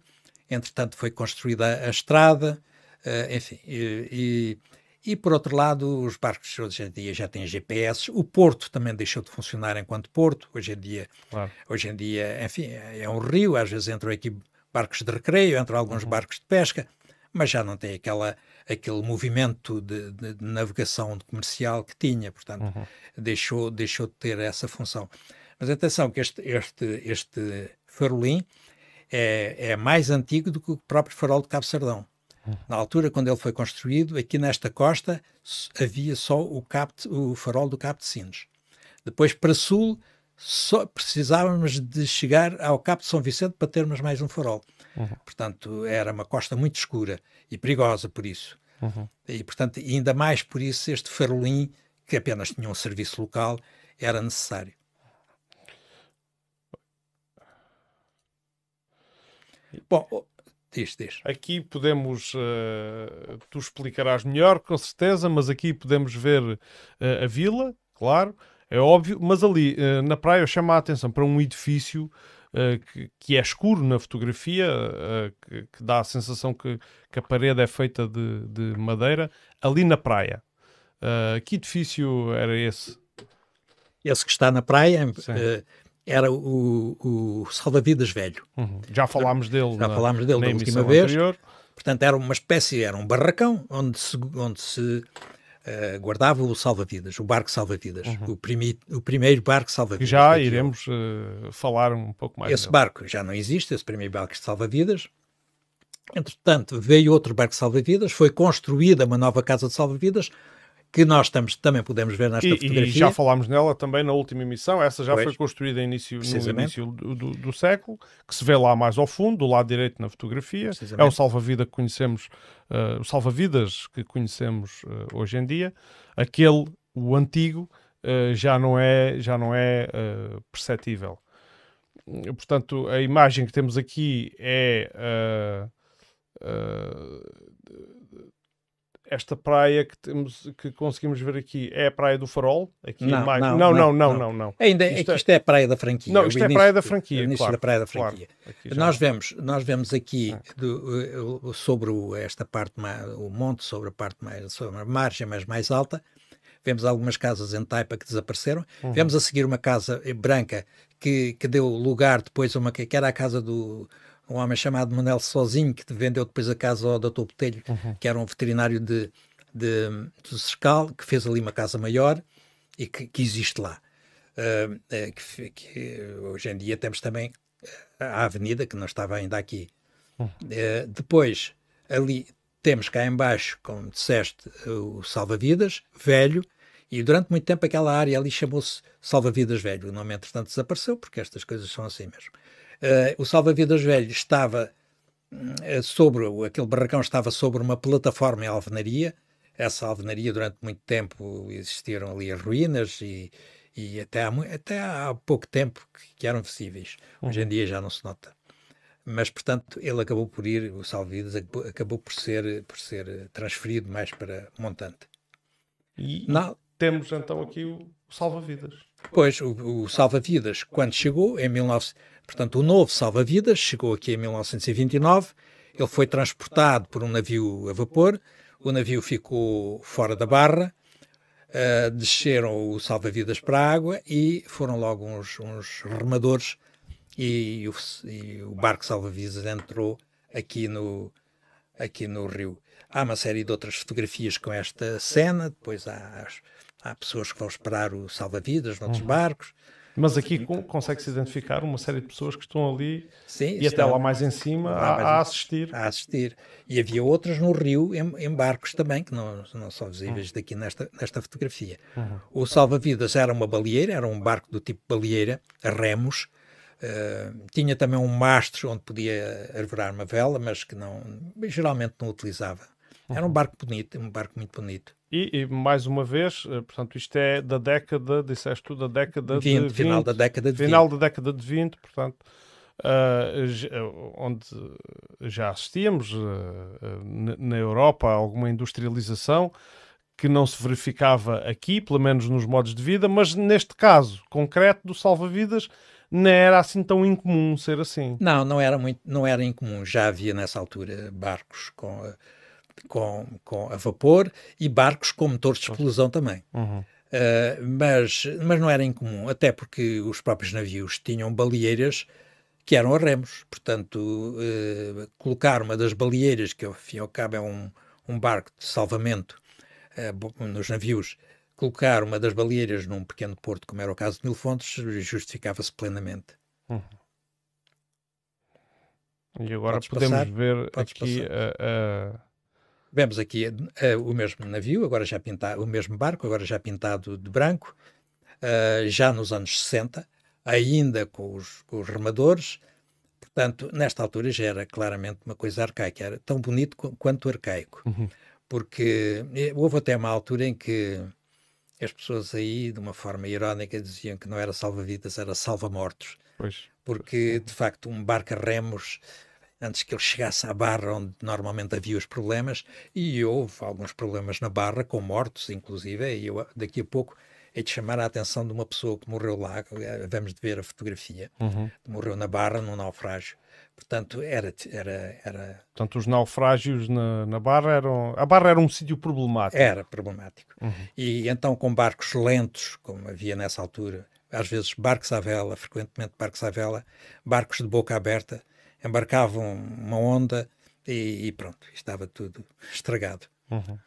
entretanto, foi construída a estrada, uh, enfim, e, e, e, por outro lado, os barcos hoje em dia já têm GPS, o porto também deixou de funcionar enquanto porto, hoje em dia, claro. hoje em dia enfim, é um rio, às vezes entram aqui barcos de recreio, entram alguns uhum. barcos de pesca, mas já não tem aquela, aquele movimento de, de, de navegação comercial que tinha, portanto, uhum. deixou, deixou de ter essa função. Mas atenção, que este, este, este farolim é, é mais antigo do que o próprio farol de Cabo Sardão. Uhum. Na altura, quando ele foi construído, aqui nesta costa havia só o, cap, o farol do Cabo de Sines. Depois, para sul, só precisávamos de chegar ao Cabo de São Vicente para termos mais um farol. Uhum. Portanto, era uma costa muito escura e perigosa por isso. Uhum. E, portanto, ainda mais por isso, este farolim, que apenas tinha um serviço local, era necessário. Bom, diz, diz. Aqui podemos, uh, tu explicarás melhor, com certeza, mas aqui podemos ver uh, a vila, claro, é óbvio, mas ali uh, na praia chama a atenção para um edifício eh, que, que, é escuro na fotografia, eh, que, que, dá a sensação que, que a parede é feita de, de madeira, ali na praia. Eh, que edifício era esse? Esse que está na praia era o, o salva Velho. Uhum. Já falámos dele Já na, falámos dele na, na última vez. Anterior. Portanto, era uma espécie, era um barracão onde se, onde se Uh, guardava o salva-vidas, o barco salva-vidas, uhum. o, o, primeiro barco salva-vidas. Já iremos uh, falar um pouco mais. Esse barco já não existe, esse primeiro barco salva-vidas. Entretanto, veio outro barco salva-vidas, foi construída uma nova casa de salva-vidas, que nós estamos, também podemos ver nesta e, fotografia. E já falámos nela também na última emissão, essa já pois, foi construída início, no início do, do, do, século, que se vê lá mais ao fundo, do lado direito na fotografia. É o salva-vida que conhecemos, uh, o salva-vidas que conhecemos uh, hoje em dia. Aquele, o antigo, uh, já não é, já não é perceptível. Portanto, a imagem que temos aqui é esta praia que, temos, que conseguimos ver aqui é a Praia do Farol? Aqui não, mais... não, não, não, não, não, não, Ainda é que é- isto é a Praia da Franquia. Não, isto é a Praia da Franquia. Início claro, da Praia da Franquia. Claro, nós, vemos, nós vemos aqui do, eh, sobre o, esta parte, o monte, sobre a parte mais, sobre a margem mais, mais alta, vemos algumas casas em taipa que desapareceram, uhum. vemos a seguir uma casa branca que, que deu lugar depois a uma que era a casa do um homem chamado Manel Sozinho, que vendeu depois a casa ao Dr. Botelho, uhum. que era um veterinário de, de, de que fez ali uma casa maior e que, que existe lá. Uh, que, que, hoje em dia temos também a avenida, que não estava ainda aqui. Uhum. Uh, depois, ali temos cá embaixo, como disseste, o Salva-Vidas, velho, e durante muito tempo aquela área ali chamou-se Salva-Vidas Velho. O nome, entretanto, desapareceu, porque estas coisas são assim mesmo. Eh, o salva-vidas velho estava eh, sobre, aquele barracão estava sobre uma plataforma em alvenaria, essa alvenaria durante muito tempo existiram ali as ruínas e, e até, há, até há pouco tempo que, que eram visíveis. Hoje em uhum. dia já não se nota. Mas, portanto, ele acabou por ir, o Salvidas acabou, acabou por ser, por ser eh, transferido mais para montante. E Na... temos então aqui o, o salva-vidas. Pois, o, o salva-vidas, quando chegou, em 19... Portanto, o novo salva-vidas chegou aqui em 1929, ele foi transportado por um navio a vapor, o navio ficou fora da barra, uh, desceram o salva-vidas para a água e foram logo uns, uns remadores e o, e o barco salva-vidas entrou aqui no, aqui no rio. Há uma série de outras fotografias com esta cena, depois há, há pessoas que vão esperar o salva-vidas noutros uhum. barcos, mas aqui então. consegue-se identificar uma série de pessoas que estão ali Sim, e até lá mais em cima a, a, assistir. A assistir. E havia outras no Rio, em, em barcos também, que não, não são visíveis uhum. daqui nesta, nesta fotografia. Uhum. O salva-vidas era uma baleeira, era um barco do tipo baleeira, a remos. Uh, tinha também um mastro onde podia arvorar uma vela, mas que não geralmente não utilizava. Era um barco bonito, um barco muito bonito. E, e, mais uma vez, eh, portanto, isto é da década, disseste tu, da década 20, de 20, final da década de final 20. da década de 20, portanto, uh, onde já assistíamos uh, na Europa a alguma industrialização que não se verificava aqui, pelo menos nos modos de vida, mas neste caso concreto do salva-vidas não era assim tão incomum ser assim. Não, não era muito, não era incomum. Já havia nessa altura barcos com uh, com, com a vapor e barcos com motores de explosão também. Uhum. Uh, mas, mas não era incomum, até porque os próprios navios tinham baleeiras que eram a remos. Portanto, uh, colocar uma das baleeiras, que ao fim e ao cabo é um, um barco de salvamento uh, nos navios, colocar uma das baleeiras num pequeno porto, como era o caso de Mil Fontes, justificava-se plenamente. Uhum. E agora podemos ver Podes aqui a Vemos aqui uh, o mesmo navio, agora já pintado, o mesmo barco, agora já pintado de branco, uh, já nos anos 60, ainda com os, com os, remadores. Portanto, nesta altura já era claramente uma coisa arcaica, era tão bonito quanto arcaico. Uhum. Porque eh, houve até uma altura em que as pessoas aí, de uma forma irónica, diziam que não era salva-vidas, era salva-mortos. Porque, de facto, um barco a remos antes que ele chegasse à barra onde normalmente havia os problemas, e houve alguns problemas na barra, com mortos, inclusive, e eu daqui a pouco é de chamar a atenção de uma pessoa que morreu lá, eh, vamos de ver a fotografia, uhum. morreu na barra num naufrágio. Portanto, era. era, era... Portanto, os naufrágios na, na barra eram. A barra era um sítio problemático. Era problemático. Uhum. E então, com barcos lentos, como havia nessa altura, às vezes barcos à vela, frequentemente barcos à vela, barcos de boca aberta, embarcavam uma onda e, e pronto, estava tudo estragado. Uhum.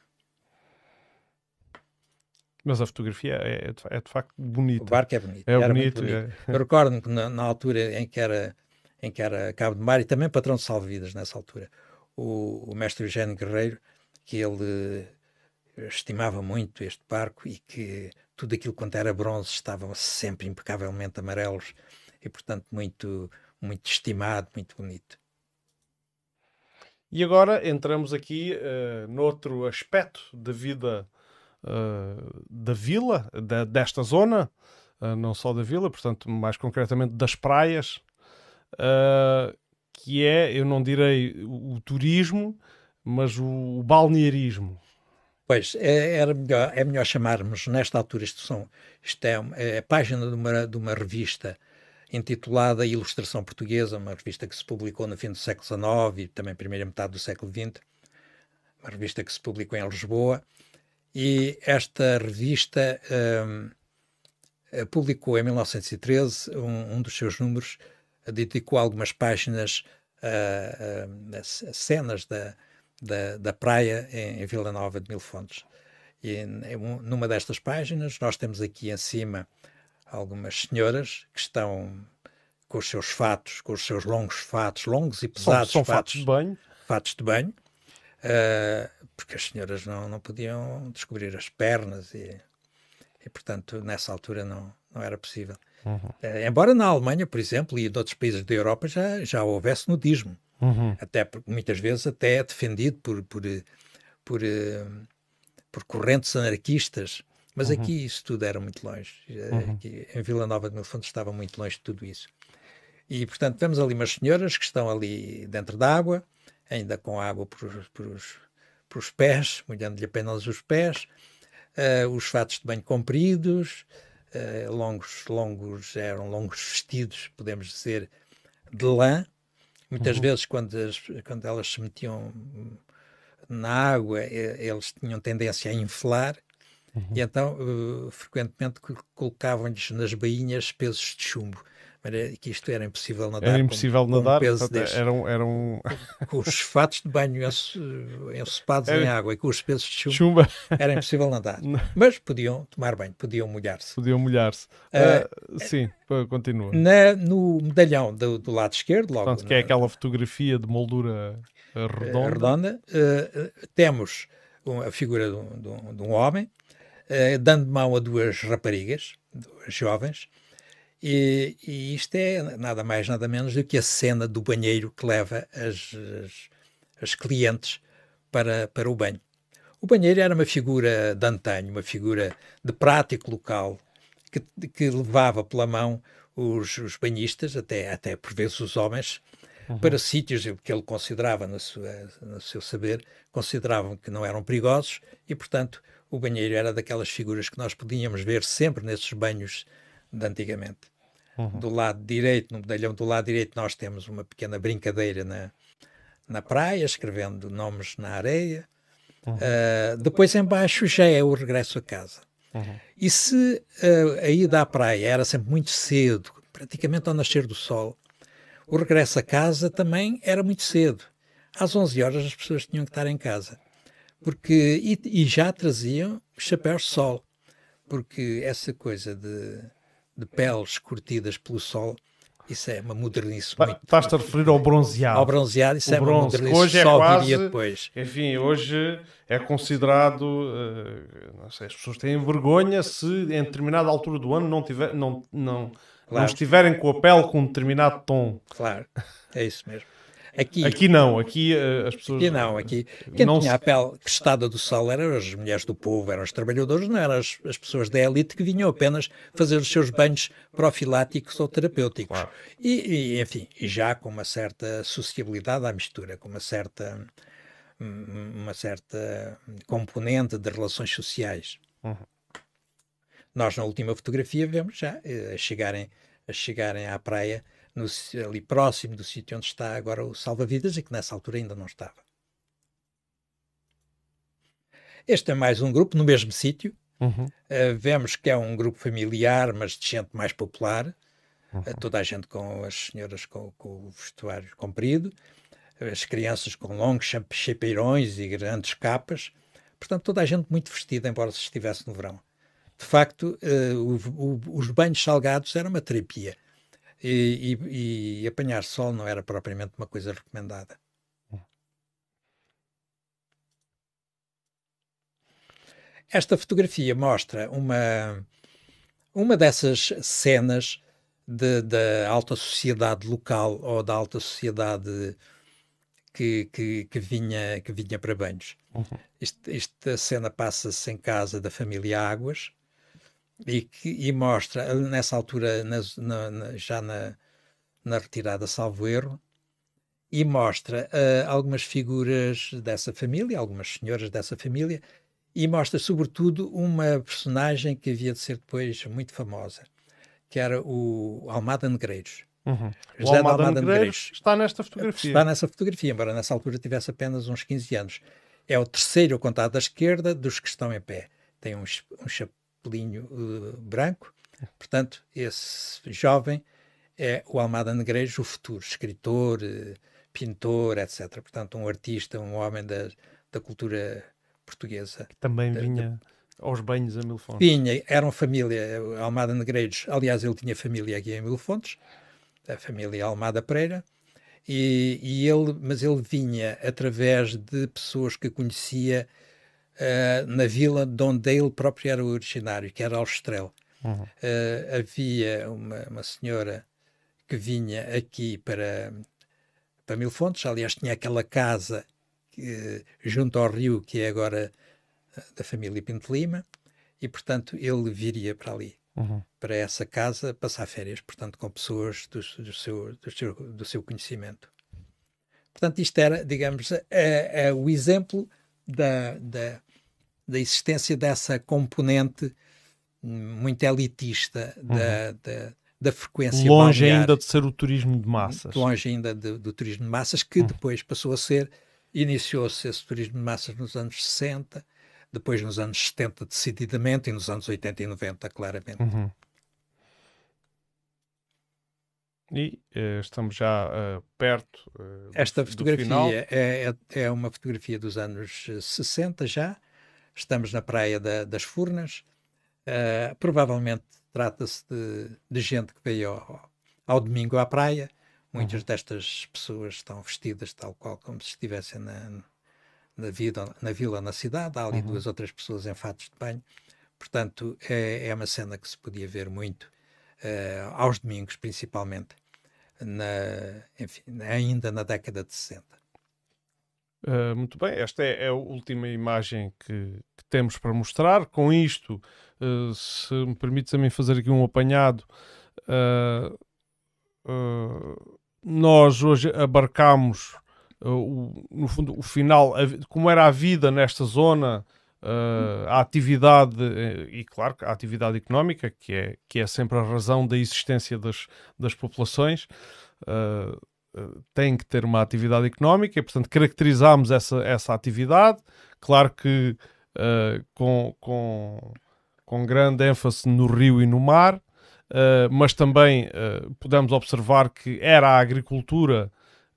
Mas a fotografia é, é, de, é, de, facto bonita. O barco é bonito. É era bonito. bonito. É. Eu recordo-me que na, na, altura em que, era, em que era Cabo de Mar e também patrão de salvidas nessa altura, o, o mestre Eugênio Guerreiro, que ele estimava muito este barco e que tudo aquilo quanto era bronze estava sempre impecavelmente amarelos e, portanto, muito muito estimado, muito bonito. E agora entramos aqui uh, noutro aspecto da vida uh, da vila, da, desta zona, uh, não só da vila, portanto, mais concretamente das praias, uh, que é, eu não direi o, o turismo, mas o, o balnearismo. Pois, é, era melhor, é melhor chamarmos, nesta altura, isto, são, isto é, é a página de uma, de uma revista intitulada Ilustração Portuguesa, uma revista que se publicou no fim do século XIX e também primeira metade do século XX, uma revista que se publicou em Lisboa. E esta revista um, eh, publicou em 1913 um, um, dos seus números, eh, dedicou algumas páginas eh, a, a, a cenas da, da, da praia em, em, Vila Nova de Mil Fontes. E é numa destas páginas nós temos aqui em cima algumas senhoras que estão com os seus fatos, com os seus longos fatos, longos e pesados são, são fatos, fatos de banho, fatos de banho uh, porque as senhoras não, não podiam descobrir as pernas e, e portanto, nessa altura não, não era possível. Uhum. Uh, embora na Alemanha, por exemplo, e em outros países da Europa já, já houvesse nudismo, uhum. até muitas vezes até é defendido por, por, por, por, ah, por correntes anarquistas mas uhum. aqui isso tudo era muito longe. Eh, uhum. em Vila Nova de Fontes estava muito longe de tudo isso. E, portanto, vemos ali umas senhoras que estão ali dentro da água, ainda com água para os pés, molhando-lhe apenas os pés, uh, os fatos de banho compridos, uh, longos, longos, eram longos vestidos, podemos dizer, de lã. Muitas uhum. vezes, quando, as, quando elas se metiam na água, eles tinham tendência a inflar Uhum. E então, uh, frequentemente, colocavam-lhes nas bainhas pesos de chumbo. Era, é que isto era impossível nadar. Era impossível com, nadar, com um portanto, eram, eram... Com, os fatos de banho ensopados era... em água e com os pesos de chumbo, chumba, era impossível nadar. Mas podiam tomar banho, podiam molhar-se. Podiam molhar-se. Uh, uh, sim, continua. Na, no medalhão do, do, lado esquerdo, logo... Portanto, que é aquela fotografia de moldura eh, redonda. redonda uh, temos a figura de um, de um, de um homem eh, dando mão a duas raparigas, duas jovens, e, e, isto é nada mais, nada menos do que a cena do banheiro que leva as, as, as clientes para, para o banho. O banheiro era uma figura de antanho, uma figura de prático local, que, que levava pela mão os, os, banhistas, até, até por vezes os homens, uhum. para sítios que ele considerava, sua, no seu saber, consideravam que não eram perigosos e, portanto, o banheiro era daquelas figuras que nós podíamos ver sempre nesses banhos de antigamente. Uhum. Do lado direito, no medalhão do lado direito, nós temos uma pequena brincadeira na, na praia, escrevendo nomes na areia. Uhum. Uh, depois embaixo já é o regresso a casa. Uhum. E se uh, a ida à praia era sempre muito cedo, praticamente ao nascer do sol, o regresso a casa também era muito cedo. Às 11 horas as pessoas tinham que estar em casa porque e, e já traziam chapéus de sol, porque essa coisa de, de peles curtidas pelo sol isso é uma modernice tá, muito. Estás-te a referir ao bronzeado. Ao bronzeado, isso o é bronze, uma modernice hoje é quase, depois. Enfim, hoje é considerado. Eh, não sei, as pessoas têm vergonha se em determinada altura do ano não, tiver, não, não, claro. não estiverem com a pele com um determinado tom. Claro, é isso mesmo. Aqui, aqui não, aqui eh, as pessoas. Aqui não, aqui. Quem não tinha se... a pele crestada do sol eram as mulheres do povo, eram os trabalhadores, não eram as, as pessoas da elite que vinham apenas fazer os seus banhos profiláticos ou terapêuticos. Claro. E, e, enfim, já com uma certa sociabilidade à mistura, com uma certa, hum, hum, uma certa componente de relações sociais. Uhum. Nós, na última fotografia, vemos já eh, a chegarem, a chegarem à praia no, ali próximo do sítio onde está agora o salva-vidas e que nessa altura ainda não estava. Este é mais um grupo no mesmo sítio. Uhum. Uh, vemos que é um grupo familiar, mas de gente mais popular. Eh, uhum. Uh, toda a gente com as senhoras com, com o vestuário comprido, as crianças com longos chapeirões e grandes capas. Portanto, toda a gente muito vestida, embora se estivesse no verão. De facto, uh, o, o, os banhos salgados era uma terapia. E, e, e apanhar sol não era propriamente uma coisa recomendada. É. Esta fotografia mostra uma, uma dessas cenas de, da alta sociedade local ou da alta sociedade que, que, que vinha, que vinha para banhos. Uhum. Este, esta cena passa-se em casa da família Águas, e, que, e mostra, eh, nessa altura, nas, na, na, já na, na retirada Salvo Erro, e mostra uh, algumas figuras dessa família, algumas senhoras dessa família, e mostra sobretudo uma personagem que havia de ser depois muito famosa, que era o Almada Negreiros. Uhum. José o Almada, Almada Negreiros, Negreiros está nesta fotografia. Está nessa fotografia, embora nessa altura tivesse apenas uns 15 anos. É o terceiro contado à esquerda dos que estão em pé. Tem um, um chapéu pelinho uh, eh, branco. Portanto, esse jovem é o Almada Negreiros, o futuro escritor, eh, pintor, etc. Portanto, um artista, um homem da, da cultura portuguesa. Que também da, vinha da... aos banhos a Mil Fontes. Vinha, era uma família, eh, Almada Negreiros, aliás, ele tinha família aqui em Mil Fontes, a família Almada Pereira, e, e ele, mas ele vinha através de pessoas que conhecia uh, na vila de onde ele próprio era originário, que era Austrel. Uhum. Uh, havia uma, uma, senhora que vinha aqui para, para Mil Fontes, aliás, tinha aquela casa que, junto ao rio que é agora eh, da família Pinto Lima, e portanto ele viria para ali. Uhum. para essa casa passar férias, portanto, com pessoas do, do, seu, do, seu, do seu conhecimento. Portanto, isto era, digamos, é, é o exemplo da, da, da existência dessa componente muito elitista uhum. da, da, da, frequência longe balnear, ainda de ser o turismo de massas longe ainda de, do turismo de massas que uhum. depois passou a ser iniciou-se esse turismo de massas nos anos 60 depois nos anos 70 decididamente e nos anos 80 e 90 claramente uhum. E uh, estamos já uh, perto. Uh, Esta fotografia é, é, é, uma fotografia dos anos 60 já. Estamos na Praia da, das Furnas. provavelmente trata-se de, de, gente que veio ao, ao domingo à praia. Muitas uhum. destas pessoas estão vestidas tal qual como se estivessem na, na, vida, na vila, na cidade. Há ali uhum. duas outras pessoas em fatos de banho. Portanto, é, é uma cena que se podia ver muito uh, aos domingos principalmente, na, enfim, ainda na década de 60. Uh, eh, muito bem, esta é, é a última imagem que, que, temos para mostrar. Com isto, uh, se me permite também fazer aqui um apanhado, nós hoje abarcamos o, no fundo o final, a, como era a vida nesta zona uh, a atividade, eh, e claro, a atividade económica, que é, que é sempre a razão da existência das, das populações, uh, tem que ter uma atividade económica e, portanto, caracterizamos essa, essa atividade. Claro que uh, com, com, com grande ênfase no rio e no mar, mas também podemos observar que era a agricultura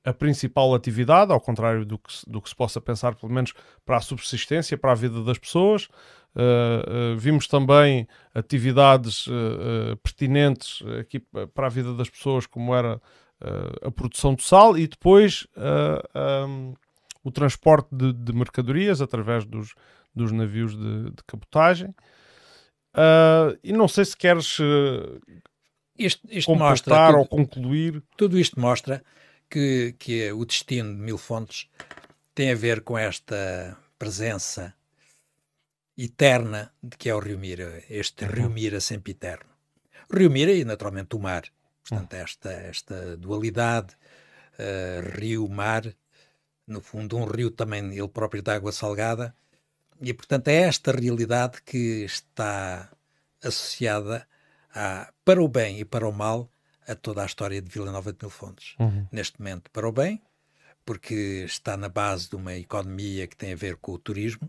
a principal atividade, ao contrário do que, do que se possa pensar, pelo menos para a subsistência, para a vida das pessoas. Uh, uh, vimos também atividades uh, pertinentes aqui para a vida das pessoas, como era a produção de sal e depois um, ehm, o transporte de, de, mercadorias através dos, dos navios de, de cabotagem. e não sei se queres isto, completar mostra, tudo, ou concluir. Tudo isto mostra que, que é o destino de Mil Fontes tem a ver com esta presença eterna de que é o Rio Mira, este uhum. Rio Mira sempre eterno. O Rio Mira e, naturalmente, o mar. Portanto, uhum. esta, esta dualidade, uh, rio-mar, no fundo, um rio também, ele próprio, de água salgada. E, portanto, é esta realidade que está associada a, para o bem e para o mal a toda a história de Vila Nova de Mil Fontes. Uhum. Neste momento, para o bem, porque está na base de uma economia que tem a ver com o turismo,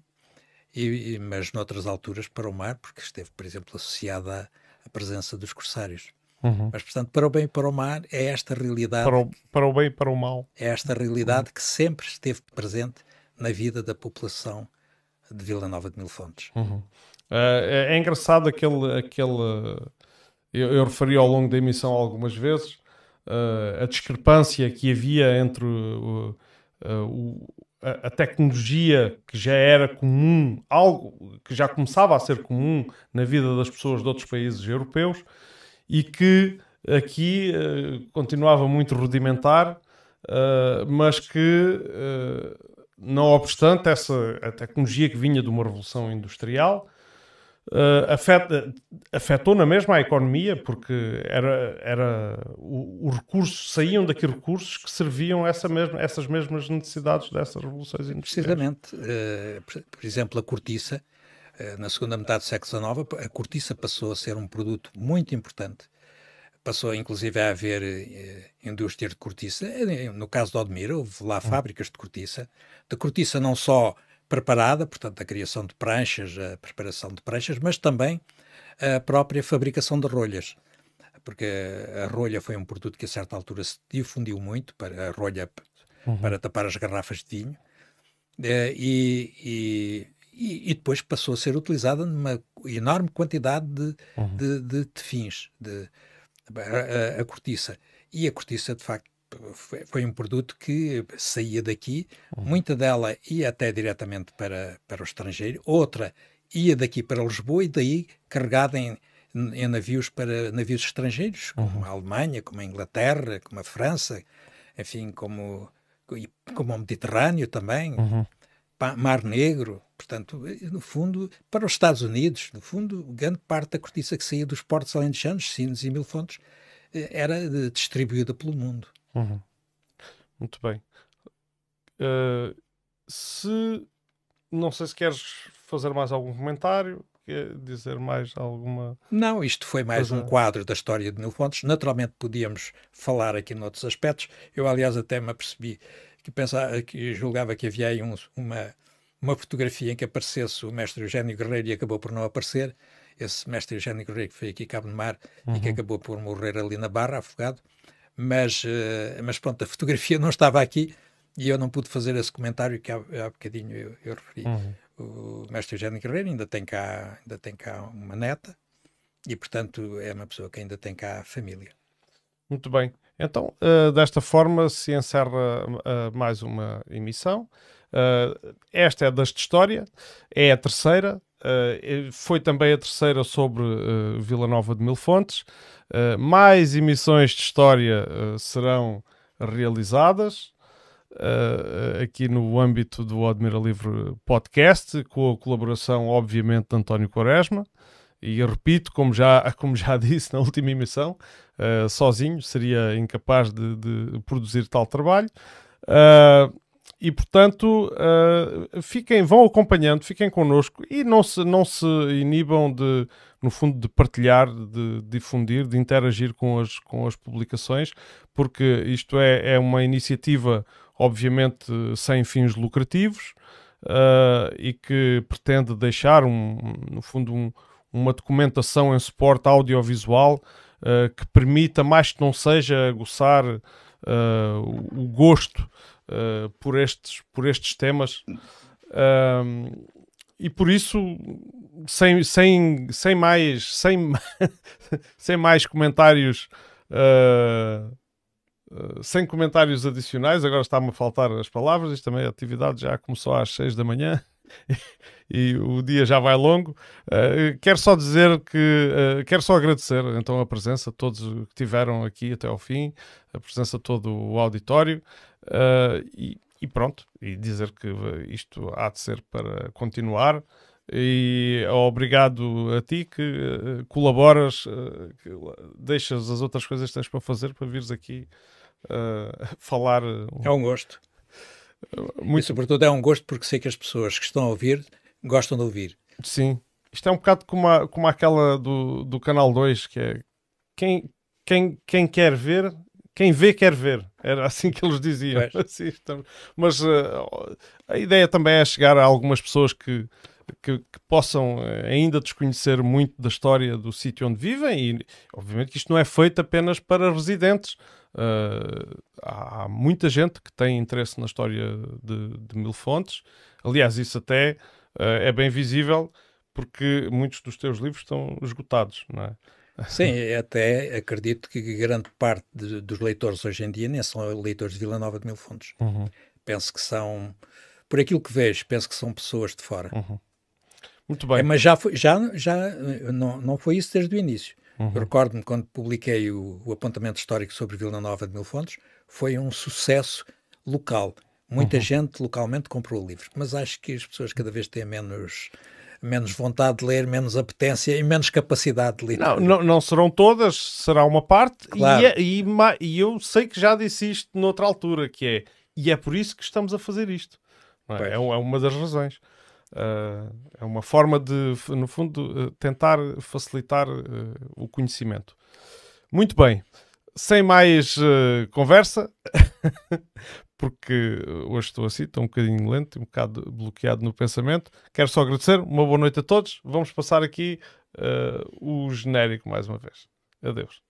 e, mas noutras alturas para o mar, porque esteve, por exemplo, associada à, presença dos corsários. Uhum. Mas, portanto, para o bem e para o mar é esta realidade. Para o, para o bem e para o mal. É esta realidade uhum. que sempre esteve presente na vida da população de Vila Nova de Mil Fontes. Uhum. Uh, é, é, engraçado aquele, aquele eu, eu referi ao longo da emissão algumas vezes, uh, a discrepância que havia entre o, eh, o, a, a, tecnologia que já era comum, algo que já começava a ser comum na vida das pessoas de outros países europeus e que aqui uh, continuava muito rudimentar, uh, mas que, uh, não obstante, essa a tecnologia que vinha de uma revolução industrial Uh, afeta, afetou na mesma a economia, porque era, era o recursos, saíam daqui recursos que serviam essa mesma, essas mesmas necessidades dessas revoluções industriais. Precisamente. Uh, por, exemplo, a cortiça, uh, na segunda metade do século XIX, a cortiça passou a ser um produto muito importante. Passou, inclusive, a haver indústria de cortiça. No caso de Odmira, houve lá hum. fábricas de cortiça. De cortiça não só preparada, portanto, a criação de pranchas, a preparação de pranchas, mas também a própria fabricação de rolhas. Porque a rolha foi um produto que a certa altura se difundiu muito, para, a rolha uhum. para tapar as garrafas de vinho, eh, e, e, e, depois passou a ser utilizada numa enorme quantidade de, uhum. de, de, de fins, de, a, a, a cortiça. E a cortiça, de facto, foi um produto que saía daqui, uhum. muita dela ia até diretamente para, para o estrangeiro, outra ia daqui para Lisboa e daí carregada em, em navios para navios estrangeiros, como uhum. a Alemanha, como a Inglaterra, como a França, enfim, como, como o Mediterrâneo também, uhum. Mar Negro, portanto, no fundo, para os Estados Unidos, no fundo, grande parte da cortiça que saía dos portos alentejanos, Sines e Mil Fontes, eh, era eh, distribuída pelo mundo. Uhum. Muito bem. Uh, se não sei se queres fazer mais algum comentário, dizer mais alguma. Não, isto foi mais coisa... um quadro da história de New Fontes. Naturalmente podíamos falar aqui noutros aspectos. Eu, aliás, até me apercebi que pensava que julgava que havia aí um, uma, uma fotografia em que aparecesse o mestre Eugênio Guerreiro e acabou por não aparecer. Esse mestre Eugênio Guerreiro que foi aqui Cabo de Mar uhum. e que uhum. acabou por morrer ali na Barra, afogado mas, eh, mas pronto, a fotografia não estava aqui e eu não pude fazer esse comentário que há, há bocadinho eu, eu referi. Uhum. O mestre Eugênio Guerreiro ainda tem, cá, ainda tem cá uma neta e, portanto, é uma pessoa que ainda tem cá família. Muito bem. Então, uh, desta forma se encerra uh, mais uma emissão. Uh, esta é desta história, é a terceira. Uh, foi também a terceira sobre uh, Vila Nova de Mil Fontes. Uh, mais emissões de história serão realizadas aqui no âmbito do Admira Livre Podcast, com a colaboração, obviamente, de António Quaresma. E repito, como já, como já disse na última emissão, sozinho seria incapaz de, de produzir tal trabalho. Uh, e portanto, uh, fiquem, vão acompanhando, fiquem connosco e não se, não se inibam de, no fundo, de partilhar, de, de difundir, de interagir com as, com as publicações, porque isto é, é uma iniciativa, obviamente, sem fins lucrativos uh, e que pretende deixar, um, no fundo, um, uma documentação em suporte audiovisual uh, que permita, mais que não seja, aguçar. Uh, o gosto eh, por, estes, por estes temas. Um, e por isso, sem, sem, sem mais sem, sem mais comentários, uh, uh, sem comentários adicionais, agora está-me a faltar as palavras, isto também a atividade já começou às 6 da manhã e o dia já vai longo. Uh, quero só dizer que uh, quero só agradecer então a presença de todos que tiveram aqui até ao fim, a presença de todo o auditório. Uh, e, e, pronto, e dizer que isto há de ser para continuar. E obrigado a ti que uh, colaboras, uh, que deixas as outras coisas que tens para fazer para vires aqui falar. É um gosto. Muito... E sobretudo é um gosto porque sei que as pessoas que estão a ouvir gostam de ouvir. Sim. Isto é um bocado como, a, como aquela do, do Canal 2, que é quem, quem, quem quer ver quem vê quer ver. Era assim que eles diziam. Assim, mas uh, a ideia também é chegar a algumas pessoas que, que, que possam eh, ainda desconhecer muito da história do sítio onde vivem, e obviamente que isto não é feito apenas para residentes. Uh, há muita gente que tem interesse na história de, de Mil Fontes. Aliás, isso até uh, é bem visível porque muitos dos teus livros estão esgotados, não é? Sim, até acredito que grande parte de, dos leitores hoje em dia nem são leitores de Vila Nova de Mil Fundos. Uhum. Penso que são, por aquilo que vejo, penso que são pessoas de fora. Uhum. Muito bem. É, mas já, foi, já, já não, não foi isso desde o início. Uhum. Eu recordo-me quando publiquei o, o, apontamento histórico sobre Vila Nova de Mil Fontes, foi um sucesso local. Muita uhum. gente localmente comprou o livro, mas acho que as pessoas cada vez têm menos menos vontade de ler, menos apetência e menos capacidade de ler. Não, não, não serão todas, será uma parte. Claro. É, e, e, e, eu sei que já disse isto noutra altura, que é, e é por isso que estamos a fazer isto. É? É, é? uma das razões. Uh, é uma forma de, no fundo, eh, tentar facilitar uh, o conhecimento. Muito bem sem mais uh, conversa, porque hoje estou assim, estou um bocadinho lento, um bocado bloqueado no pensamento. Quero só agradecer, uma boa noite a todos. Vamos passar aqui uh, o genérico mais uma vez. Adeus.